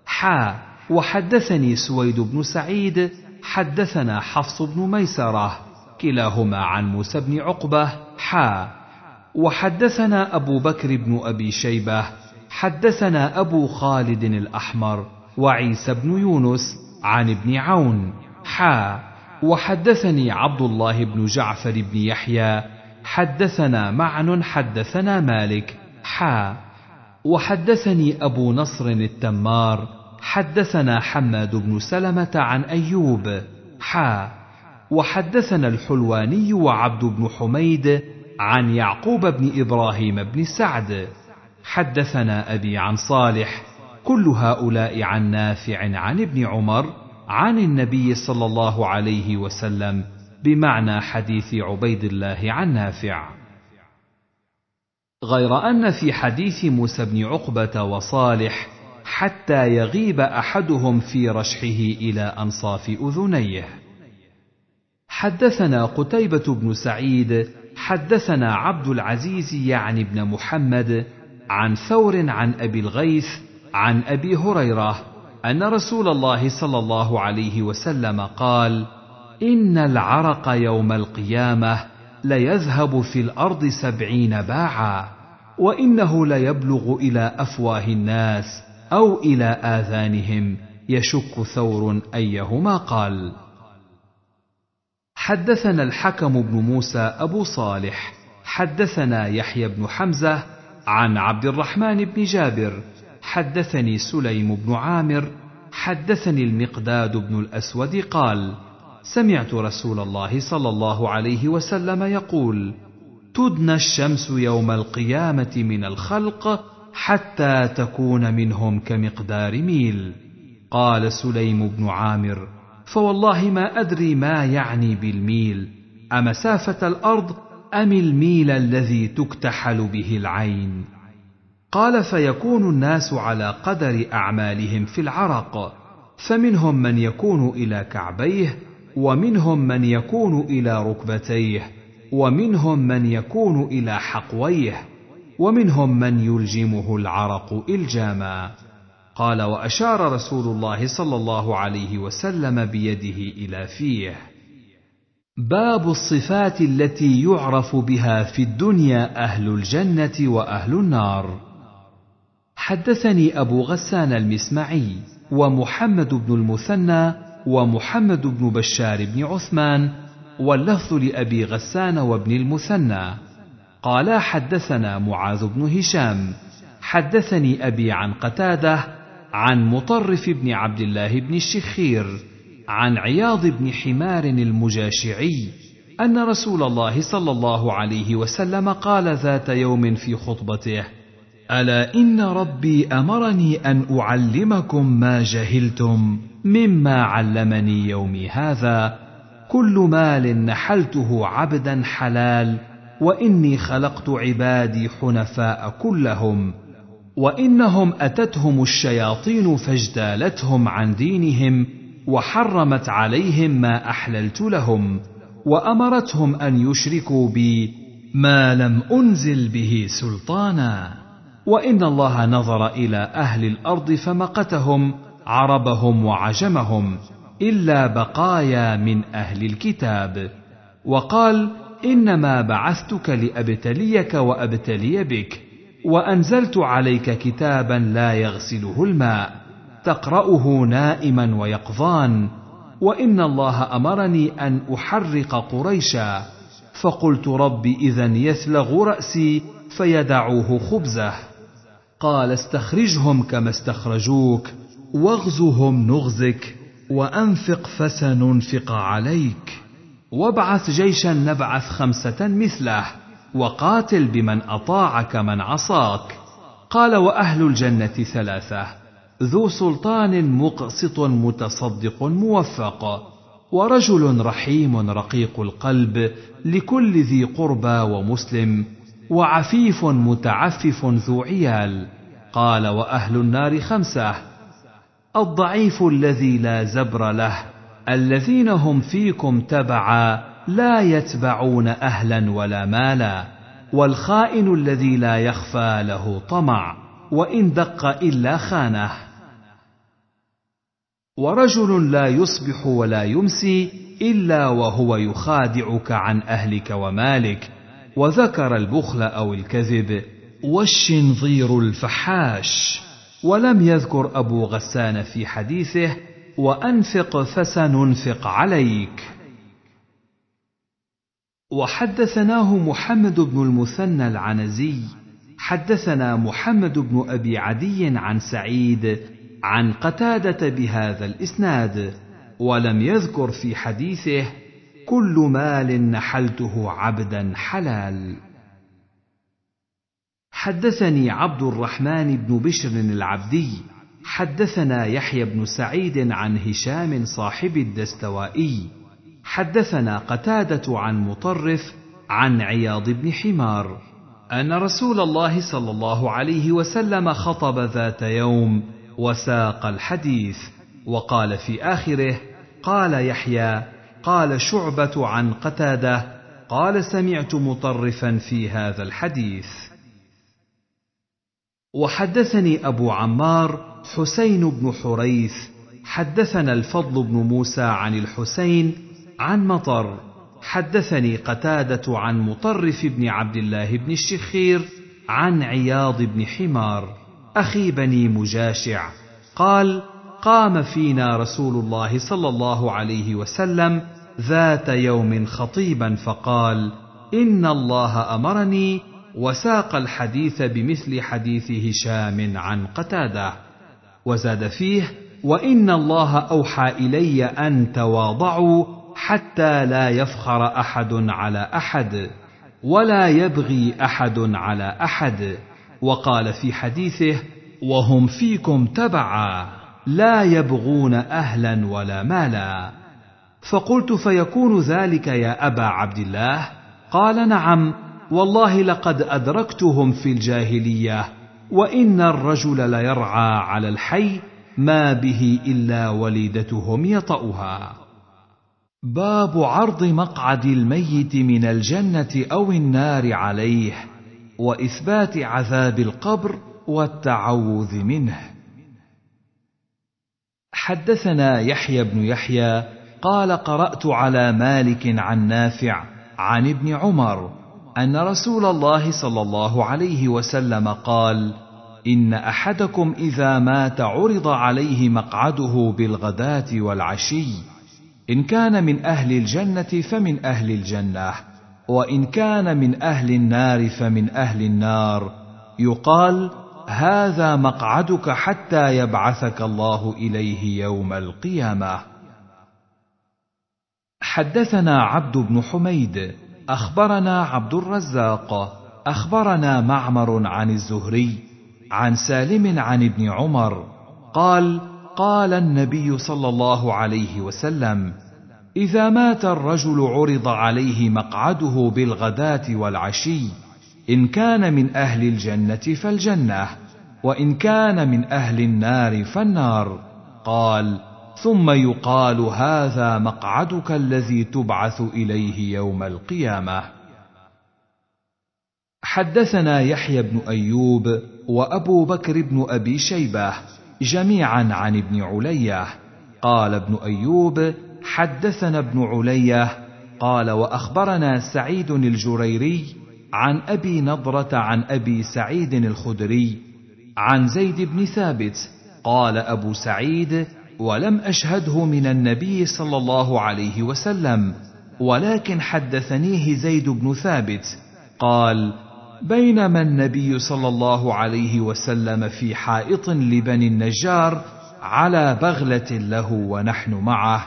حا وحدثني سويد بن سعيد حدثنا حفص بن ميسره كلاهما عن موسى بن عقبه حا وحدثنا ابو بكر بن ابي شيبه حدثنا ابو خالد الاحمر وعيسى بن يونس عن ابن عون حا وحدثني عبد الله بن جعفر بن يحيى حدثنا معن حدثنا مالك حا وحدثني أبو نصر التمار حدثنا حماد بن سلمة عن أيوب حا وحدثنا الحلواني وعبد بن حميد عن يعقوب بن إبراهيم بن سعد حدثنا أبي عن صالح كل هؤلاء عن نافع عن ابن عمر عن النبي صلى الله عليه وسلم بمعنى حديث عبيد الله عن نافع غير ان في حديث موسى بن عقبه وصالح حتى يغيب احدهم في رشحه الى انصاف اذنيه حدثنا قتيبه بن سعيد حدثنا عبد العزيز يعني بن محمد عن ثور عن ابي الغيث عن ابي هريره ان رسول الله صلى الله عليه وسلم قال ان العرق يوم القيامه ليذهب في الارض سبعين باعا وانه ليبلغ الى افواه الناس او الى اذانهم يشك ثور ايهما قال حدثنا الحكم بن موسى ابو صالح حدثنا يحيى بن حمزه عن عبد الرحمن بن جابر حدثني سليم بن عامر حدثني المقداد بن الاسود قال سمعت رسول الله صلى الله عليه وسلم يقول تدنى الشمس يوم القيامه من الخلق حتى تكون منهم كمقدار ميل قال سليم بن عامر فوالله ما ادري ما يعني بالميل امسافه الارض ام الميل الذي تكتحل به العين قال فيكون الناس على قدر اعمالهم في العرق فمنهم من يكون الى كعبيه ومنهم من يكون الى ركبتيه ومنهم من يكون الى حقويه ومنهم من يلجمه العرق الجاما قال واشار رسول الله صلى الله عليه وسلم بيده الى فيه باب الصفات التي يعرف بها في الدنيا اهل الجنه واهل النار حدثني ابو غسان المسمعي ومحمد بن المثنى ومحمد بن بشار بن عثمان واللفظ لأبي غسان وابن المثنى قالا حدثنا معاذ بن هشام حدثني أبي عن قتادة عن مطرف بن عبد الله بن الشخير عن عياض بن حمار المجاشعي أن رسول الله صلى الله عليه وسلم قال ذات يوم في خطبته: ألا إن ربي أمرني أن أعلمكم ما جهلتم مما علمني يومي هذا كل مال نحلته عبدا حلال واني خلقت عبادي حنفاء كلهم وانهم اتتهم الشياطين فاجدالتهم عن دينهم وحرمت عليهم ما احللت لهم وامرتهم ان يشركوا بي ما لم انزل به سلطانا وان الله نظر الى اهل الارض فمقتهم عربهم وعجمهم الا بقايا من اهل الكتاب وقال انما بعثتك لابتليك وابتلي بك وانزلت عليك كتابا لا يغسله الماء تقراه نائما ويقظان وان الله امرني ان احرق قريشا فقلت رب اذا يثلغ راسي فيدعوه خبزه قال استخرجهم كما استخرجوك واغزهم نغزك وأنفق فسننفق عليك وابعث جيشا نبعث خمسة مثله وقاتل بمن أطاعك من عصاك قال وأهل الجنة ثلاثة ذو سلطان مقسط متصدق موفق ورجل رحيم رقيق القلب لكل ذي قربى ومسلم وعفيف متعفف ذو عيال قال واهل النار خمسه الضعيف الذي لا زبر له الذين هم فيكم تبعا لا يتبعون اهلا ولا مالا والخائن الذي لا يخفى له طمع وان دق الا خانه ورجل لا يصبح ولا يمسي الا وهو يخادعك عن اهلك ومالك وذكر البخل او الكذب والشنظير الفحاش ولم يذكر أبو غسان في حديثه وأنفق فسننفق عليك وحدثناه محمد بن المثنى العنزي حدثنا محمد بن أبي عدي عن سعيد عن قتادة بهذا الإسناد ولم يذكر في حديثه كل مال نحلته عبدا حلال حدثني عبد الرحمن بن بشر العبدي حدثنا يحيى بن سعيد عن هشام صاحب الدستوائي حدثنا قتاده عن مطرف عن عياض بن حمار ان رسول الله صلى الله عليه وسلم خطب ذات يوم وساق الحديث وقال في اخره قال يحيى قال شعبه عن قتاده قال سمعت مطرفا في هذا الحديث وحدثني ابو عمار حسين بن حريث حدثنا الفضل بن موسى عن الحسين عن مطر حدثني قتاده عن مطرف بن عبد الله بن الشخير عن عياض بن حمار اخي بني مجاشع قال قام فينا رسول الله صلى الله عليه وسلم ذات يوم خطيبا فقال ان الله امرني وساق الحديث بمثل حديث هشام عن قتاده وزاد فيه وان الله اوحى الي ان تواضعوا حتى لا يفخر احد على احد ولا يبغي احد على احد وقال في حديثه وهم فيكم تبعا لا يبغون اهلا ولا مالا فقلت فيكون ذلك يا ابا عبد الله قال نعم والله لقد ادركتهم في الجاهليه وان الرجل ليرعى على الحي ما به الا وليدتهم يطاها باب عرض مقعد الميت من الجنه او النار عليه واثبات عذاب القبر والتعوذ منه حدثنا يحيى بن يحيى قال قرات على مالك عن نافع عن ابن عمر ان رسول الله صلى الله عليه وسلم قال ان احدكم اذا مات عرض عليه مقعده بالغداه والعشي ان كان من اهل الجنه فمن اهل الجنه وان كان من اهل النار فمن اهل النار يقال هذا مقعدك حتى يبعثك الله اليه يوم القيامه حدثنا عبد بن حميد اخبرنا عبد الرزاق اخبرنا معمر عن الزهري عن سالم عن ابن عمر قال قال النبي صلى الله عليه وسلم اذا مات الرجل عرض عليه مقعده بالغداه والعشي ان كان من اهل الجنه فالجنه وان كان من اهل النار فالنار قال ثم يقال هذا مقعدك الذي تبعث اليه يوم القيامه حدثنا يحيى بن ايوب وابو بكر بن ابي شيبه جميعا عن ابن عليه قال ابن ايوب حدثنا ابن عليه قال واخبرنا سعيد الجريري عن ابي نضره عن ابي سعيد الخدري عن زيد بن ثابت قال ابو سعيد ولم أشهده من النبي صلى الله عليه وسلم ولكن حدثنيه زيد بن ثابت قال بينما النبي صلى الله عليه وسلم في حائط لبني النجار على بغله له ونحن معه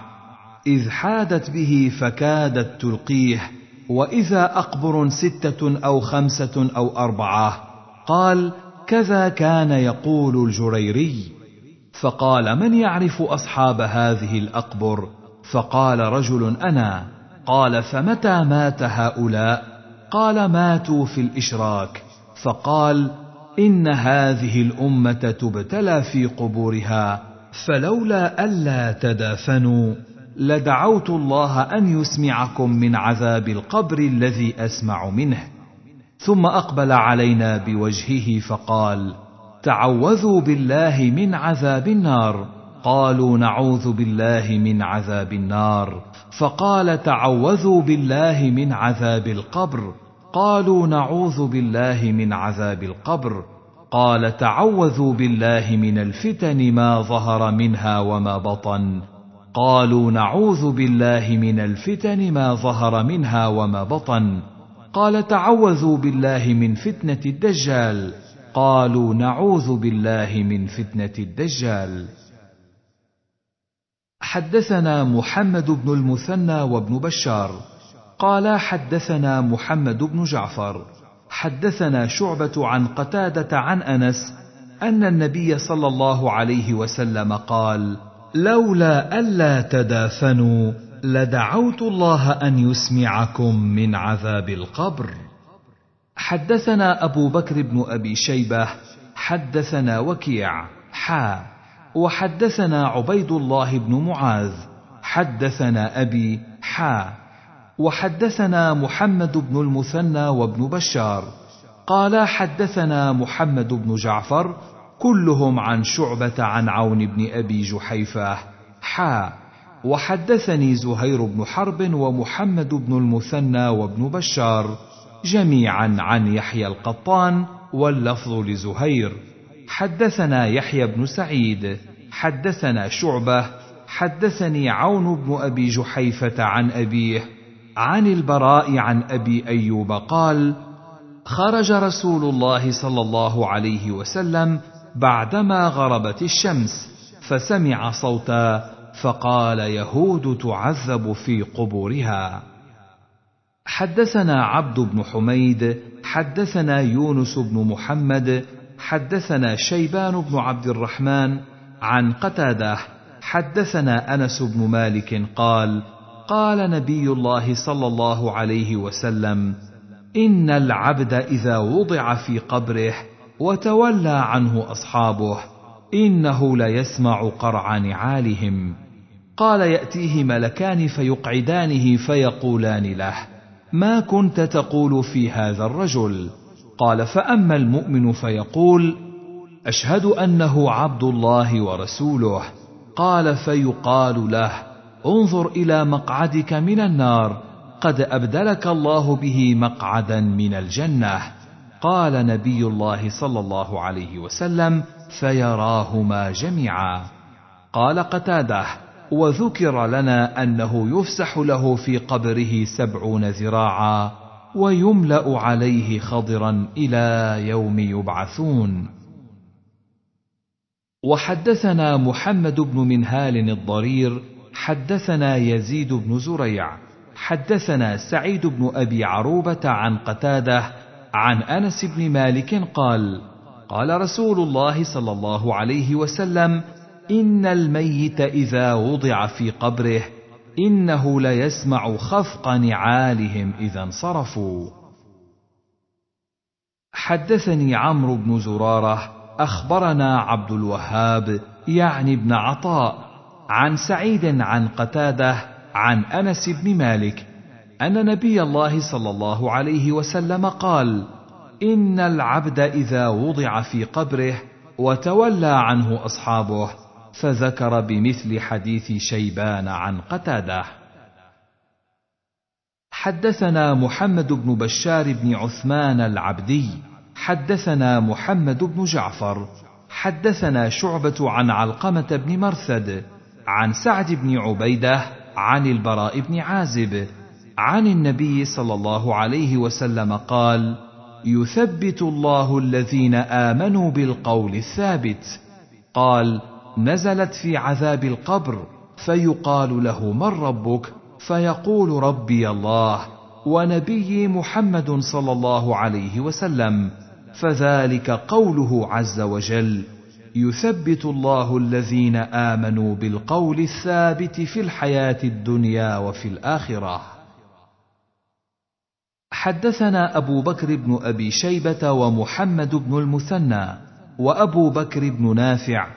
اذ حادت به فكادت تلقيه واذا اقبر سته او خمسه او اربعه قال كذا كان يقول الجريري فقال من يعرف اصحاب هذه الاقبر فقال رجل انا قال فمتى مات هؤلاء قال ماتوا في الاشراك فقال ان هذه الامه تبتلى في قبورها فلولا الا تدافنوا لدعوت الله ان يسمعكم من عذاب القبر الذي اسمع منه ثم اقبل علينا بوجهه فقال تعوذوا بالله من عذاب النار قالوا نعوذ بالله من عذاب النار فقال تعوذوا بالله من عذاب القبر قالوا نعوذ بالله من عذاب القبر قال تعوذوا بالله من الفتن ما ظهر منها وما بطن قالوا نعوذ بالله من الفتن ما ظهر منها وما بطن قال تعوذوا بالله من فتنه الدجال قالوا نعوذ بالله من فتنه الدجال حدثنا محمد بن المثنى وابن بشار قالا حدثنا محمد بن جعفر حدثنا شعبه عن قتاده عن انس ان النبي صلى الله عليه وسلم قال لولا الا تدافنوا لدعوت الله ان يسمعكم من عذاب القبر حدثنا أبو بكر بن أبي شيبة حدثنا وكيع حا وحدثنا عبيد الله بن معاذ حدثنا أبي حا وحدثنا محمد بن المثنى وابن بشار قالا حدثنا محمد بن جعفر كلهم عن شعبة عن عون بن أبي جحيفة حا وحدثني زهير بن حرب ومحمد بن المثنى وابن بشار جميعا عن يحيى القطان واللفظ لزهير حدثنا يحيى بن سعيد حدثنا شعبه حدثني عون بن ابي جحيفه عن ابيه عن البراء عن ابي ايوب قال خرج رسول الله صلى الله عليه وسلم بعدما غربت الشمس فسمع صوتا فقال يهود تعذب في قبورها حدثنا عبد بن حميد حدثنا يونس بن محمد حدثنا شيبان بن عبد الرحمن عن قتاده حدثنا انس بن مالك قال قال نبي الله صلى الله عليه وسلم ان العبد اذا وضع في قبره وتولى عنه اصحابه انه ليسمع قرع نعالهم قال ياتيه ملكان فيقعدانه فيقولان له ما كنت تقول في هذا الرجل قال فاما المؤمن فيقول اشهد انه عبد الله ورسوله قال فيقال له انظر الى مقعدك من النار قد ابدلك الله به مقعدا من الجنه قال نبي الله صلى الله عليه وسلم فيراهما جميعا قال قتاده وذكر لنا أنه يفسح له في قبره سبعون ذراعا ويملأ عليه خضرا إلى يوم يبعثون وحدثنا محمد بن منهال الضرير حدثنا يزيد بن زريع حدثنا سعيد بن ابي عروبه عن قتاده عن انس بن مالك قال قال رسول الله صلى الله عليه وسلم ان الميت اذا وضع في قبره انه ليسمع خفق نعالهم اذا انصرفوا حدثني عمرو بن زراره اخبرنا عبد الوهاب يعني بن عطاء عن سعيد عن قتاده عن انس بن مالك ان نبي الله صلى الله عليه وسلم قال ان العبد اذا وضع في قبره وتولى عنه اصحابه فذكر بمثل حديث شيبان عن قتاده حدثنا محمد بن بشار بن عثمان العبدي حدثنا محمد بن جعفر حدثنا شعبه عن علقمه بن مرثد عن سعد بن عبيده عن البراء بن عازب عن النبي صلى الله عليه وسلم قال يثبت الله الذين امنوا بالقول الثابت قال نزلت في عذاب القبر فيقال له من ربك فيقول ربي الله ونبيي محمد صلى الله عليه وسلم فذلك قوله عز وجل يثبت الله الذين امنوا بالقول الثابت في الحياه الدنيا وفي الاخره حدثنا ابو بكر بن ابي شيبه ومحمد بن المثنى وابو بكر بن نافع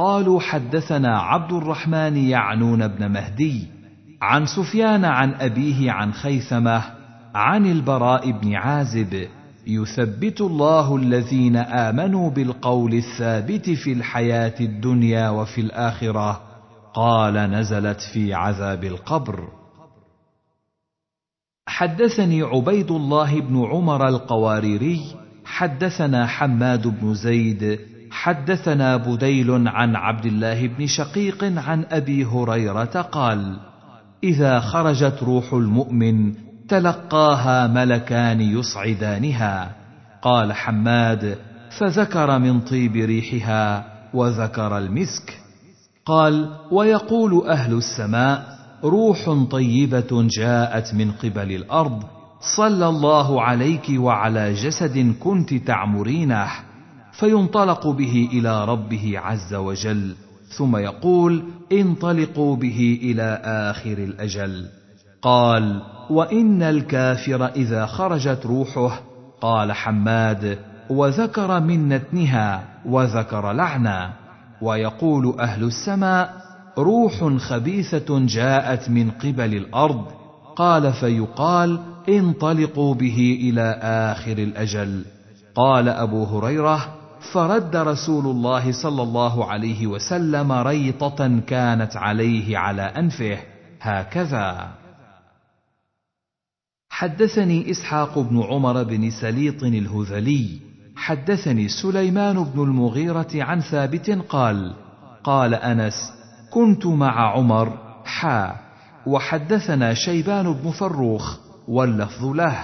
قالوا حدثنا عبد الرحمن يعنون بن مهدي عن سفيان عن أبيه عن خيثمة عن البراء بن عازب يثبت الله الذين آمنوا بالقول الثابت في الحياة الدنيا وفي الآخرة قال نزلت في عذاب القبر حدثني عبيد الله بن عمر القواريري حدثنا حماد بن زيد حدثنا بديل عن عبد الله بن شقيق عن ابي هريره قال اذا خرجت روح المؤمن تلقاها ملكان يصعدانها قال حماد فذكر من طيب ريحها وذكر المسك قال ويقول اهل السماء روح طيبه جاءت من قبل الارض صلى الله عليك وعلى جسد كنت تعمرينه فينطلق به الى ربه عز وجل ثم يقول انطلقوا به الى اخر الاجل قال وان الكافر اذا خرجت روحه قال حماد وذكر من نتنها وذكر لعنا ويقول اهل السماء روح خبيثه جاءت من قبل الارض قال فيقال انطلقوا به الى اخر الاجل قال ابو هريره فرد رسول الله صلى الله عليه وسلم ريطه كانت عليه على انفه هكذا حدثني اسحاق بن عمر بن سليط الهذلي حدثني سليمان بن المغيره عن ثابت قال قال انس كنت مع عمر حا وحدثنا شيبان بن فروخ واللفظ له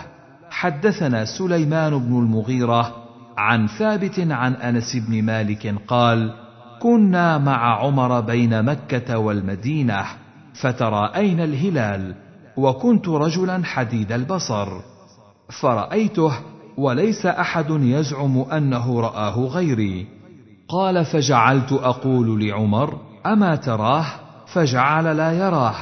حدثنا سليمان بن المغيره عن ثابت عن انس بن مالك قال كنا مع عمر بين مكه والمدينه فتراءينا الهلال وكنت رجلا حديد البصر فرايته وليس احد يزعم انه راه غيري قال فجعلت اقول لعمر اما تراه فجعل لا يراه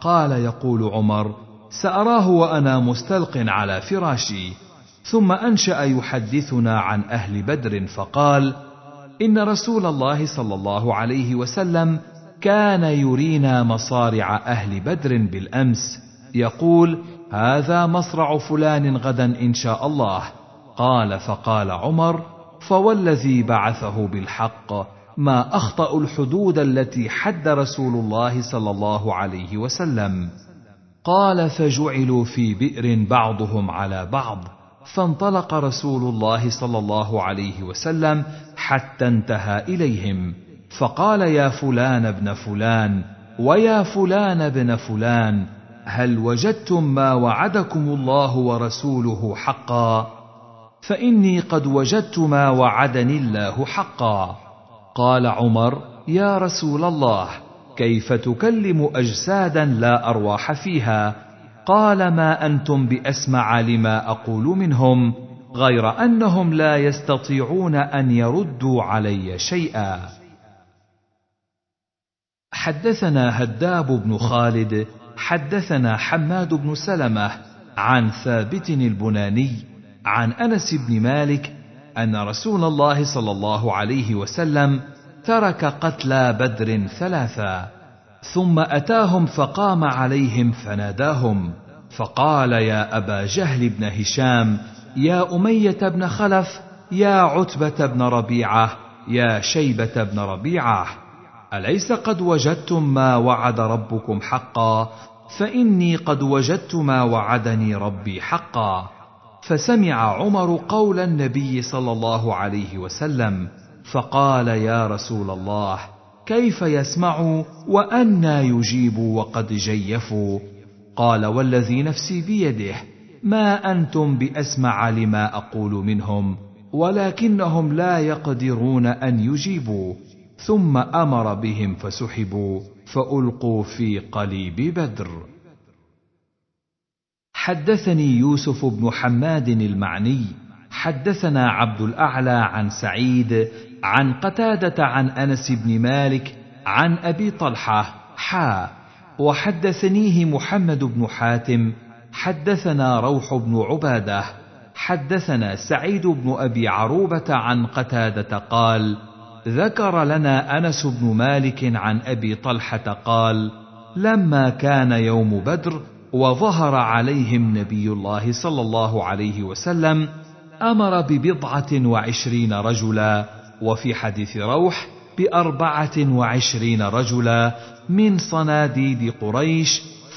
قال يقول عمر ساراه وانا مستلق على فراشي ثم انشا يحدثنا عن اهل بدر فقال ان رسول الله صلى الله عليه وسلم كان يرينا مصارع اهل بدر بالامس يقول هذا مصرع فلان غدا ان شاء الله قال فقال عمر فوالذي بعثه بالحق ما اخطا الحدود التي حد رسول الله صلى الله عليه وسلم قال فجعلوا في بئر بعضهم على بعض فانطلق رسول الله صلى الله عليه وسلم حتى انتهى اليهم فقال يا فلان ابن فلان ويا فلان ابن فلان هل وجدتم ما وعدكم الله ورسوله حقا فاني قد وجدت ما وعدني الله حقا قال عمر يا رسول الله كيف تكلم اجسادا لا ارواح فيها قال ما انتم باسمع لما اقول منهم غير انهم لا يستطيعون ان يردوا علي شيئا حدثنا هداب بن خالد حدثنا حماد بن سلمه عن ثابت البناني عن انس بن مالك ان رسول الله صلى الله عليه وسلم ترك قتلى بدر ثلاثه ثم اتاهم فقام عليهم فناداهم فقال يا ابا جهل بن هشام يا اميه بن خلف يا عتبه بن ربيعه يا شيبه بن ربيعه اليس قد وجدتم ما وعد ربكم حقا فاني قد وجدت ما وعدني ربي حقا فسمع عمر قول النبي صلى الله عليه وسلم فقال يا رسول الله كيف يسمعوا وانى يجيبوا وقد جيفوا قال والذي نفسي بيده ما انتم باسمع لما اقول منهم ولكنهم لا يقدرون ان يجيبوا ثم امر بهم فسحبوا فالقوا في قليب بدر حدثني يوسف بن حماد المعني حدثنا عبد الاعلى عن سعيد عن قتاده عن انس بن مالك عن ابي طلحه حا وحدثنيه محمد بن حاتم حدثنا روح بن عباده حدثنا سعيد بن ابي عروبه عن قتاده قال ذكر لنا انس بن مالك عن ابي طلحه قال لما كان يوم بدر وظهر عليهم نبي الله صلى الله عليه وسلم امر ببضعه وعشرين رجلا وفي حديث روح باربعه وعشرين رجلا من صناديد قريش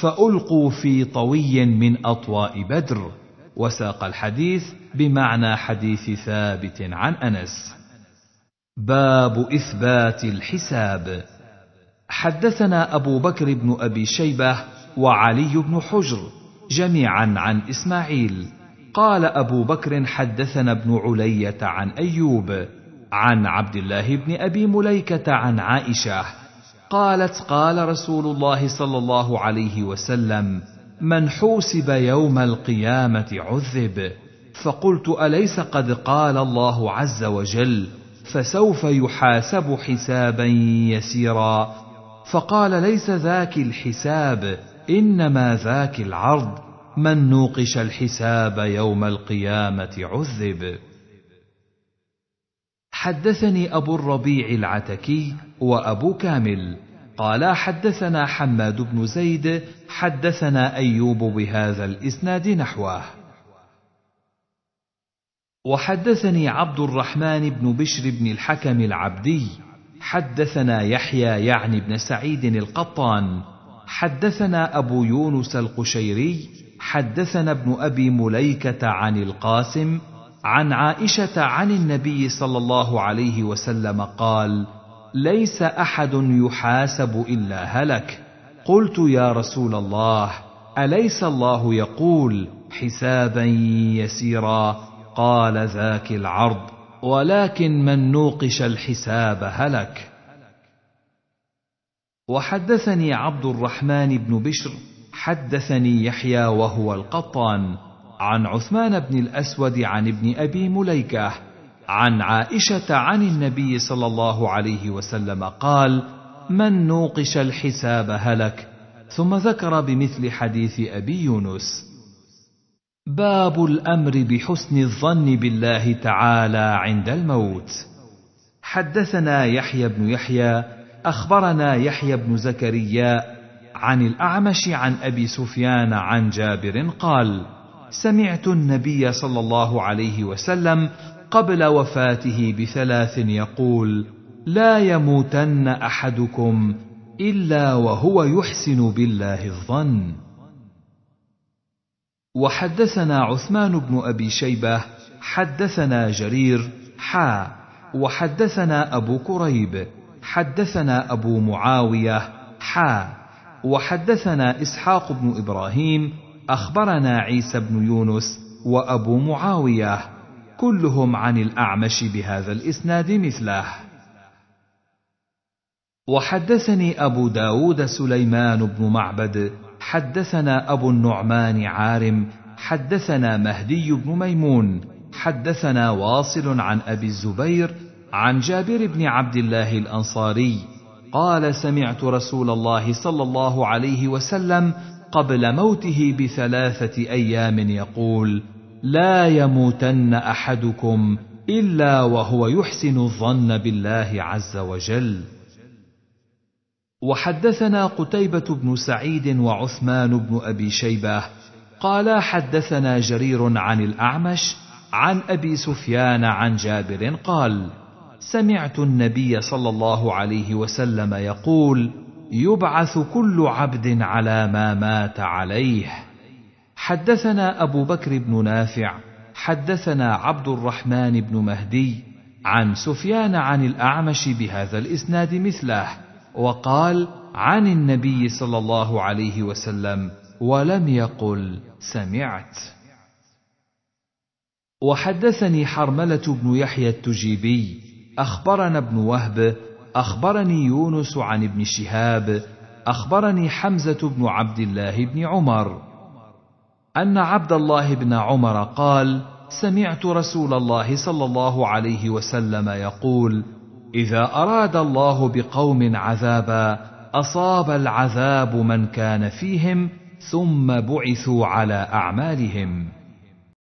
فالقوا في طوي من اطواء بدر وساق الحديث بمعنى حديث ثابت عن انس باب اثبات الحساب حدثنا ابو بكر بن ابي شيبه وعلي بن حجر جميعا عن اسماعيل قال أبو بكر حدثنا ابن علية عن أيوب عن عبد الله بن أبي مليكة عن عائشة قالت قال رسول الله صلى الله عليه وسلم من حوسب يوم القيامة عذب فقلت أليس قد قال الله عز وجل فسوف يحاسب حسابا يسيرا فقال ليس ذاك الحساب انما ذاك العرض من نوقش الحساب يوم القيامه عذب حدثني ابو الربيع العتكي وابو كامل قال حدثنا حماد بن زيد حدثنا ايوب بهذا الاسناد نحوه وحدثني عبد الرحمن بن بشر بن الحكم العبدي حدثنا يحيى يعني بن سعيد القطان حدثنا ابو يونس القشيري حدثنا ابن ابي مليكه عن القاسم عن عائشه عن النبي صلى الله عليه وسلم قال ليس احد يحاسب الا هلك قلت يا رسول الله اليس الله يقول حسابا يسيرا قال ذاك العرض ولكن من نوقش الحساب هلك وحدثني عبد الرحمن بن بشر حدثني يحيى وهو القطان عن عثمان بن الاسود عن ابن ابي مليكه عن عائشه عن النبي صلى الله عليه وسلم قال من نوقش الحساب هلك ثم ذكر بمثل حديث ابي يونس باب الامر بحسن الظن بالله تعالى عند الموت حدثنا يحيى بن يحيى اخبرنا يحيى بن زكريا عن الأعمش عن أبي سفيان عن جابر قال: سمعت النبي صلى الله عليه وسلم قبل وفاته بثلاث يقول: لا يموتن أحدكم إلا وهو يحسن بالله الظن. وحدثنا عثمان بن أبي شيبة حدثنا جرير حا وحدثنا أبو كريب حدثنا أبو معاوية حا وحدثنا اسحاق بن ابراهيم اخبرنا عيسى بن يونس وابو معاويه كلهم عن الاعمش بهذا الاسناد مثله وحدثني ابو داود سليمان بن معبد حدثنا ابو النعمان عارم حدثنا مهدي بن ميمون حدثنا واصل عن ابي الزبير عن جابر بن عبد الله الانصاري قال سمعت رسول الله صلى الله عليه وسلم قبل موته بثلاثه ايام يقول لا يموتن احدكم الا وهو يحسن الظن بالله عز وجل وحدثنا قتيبه بن سعيد وعثمان بن ابي شيبه قالا حدثنا جرير عن الاعمش عن ابي سفيان عن جابر قال سمعت النبي صلى الله عليه وسلم يقول يبعث كل عبد على ما مات عليه حدثنا ابو بكر بن نافع حدثنا عبد الرحمن بن مهدي عن سفيان عن الاعمش بهذا الاسناد مثله وقال عن النبي صلى الله عليه وسلم ولم يقل سمعت وحدثني حرمله بن يحيى التجيبي اخبرنا ابن وهب اخبرني يونس عن ابن شهاب اخبرني حمزه بن عبد الله بن عمر ان عبد الله بن عمر قال سمعت رسول الله صلى الله عليه وسلم يقول اذا اراد الله بقوم عذابا اصاب العذاب من كان فيهم ثم بعثوا على اعمالهم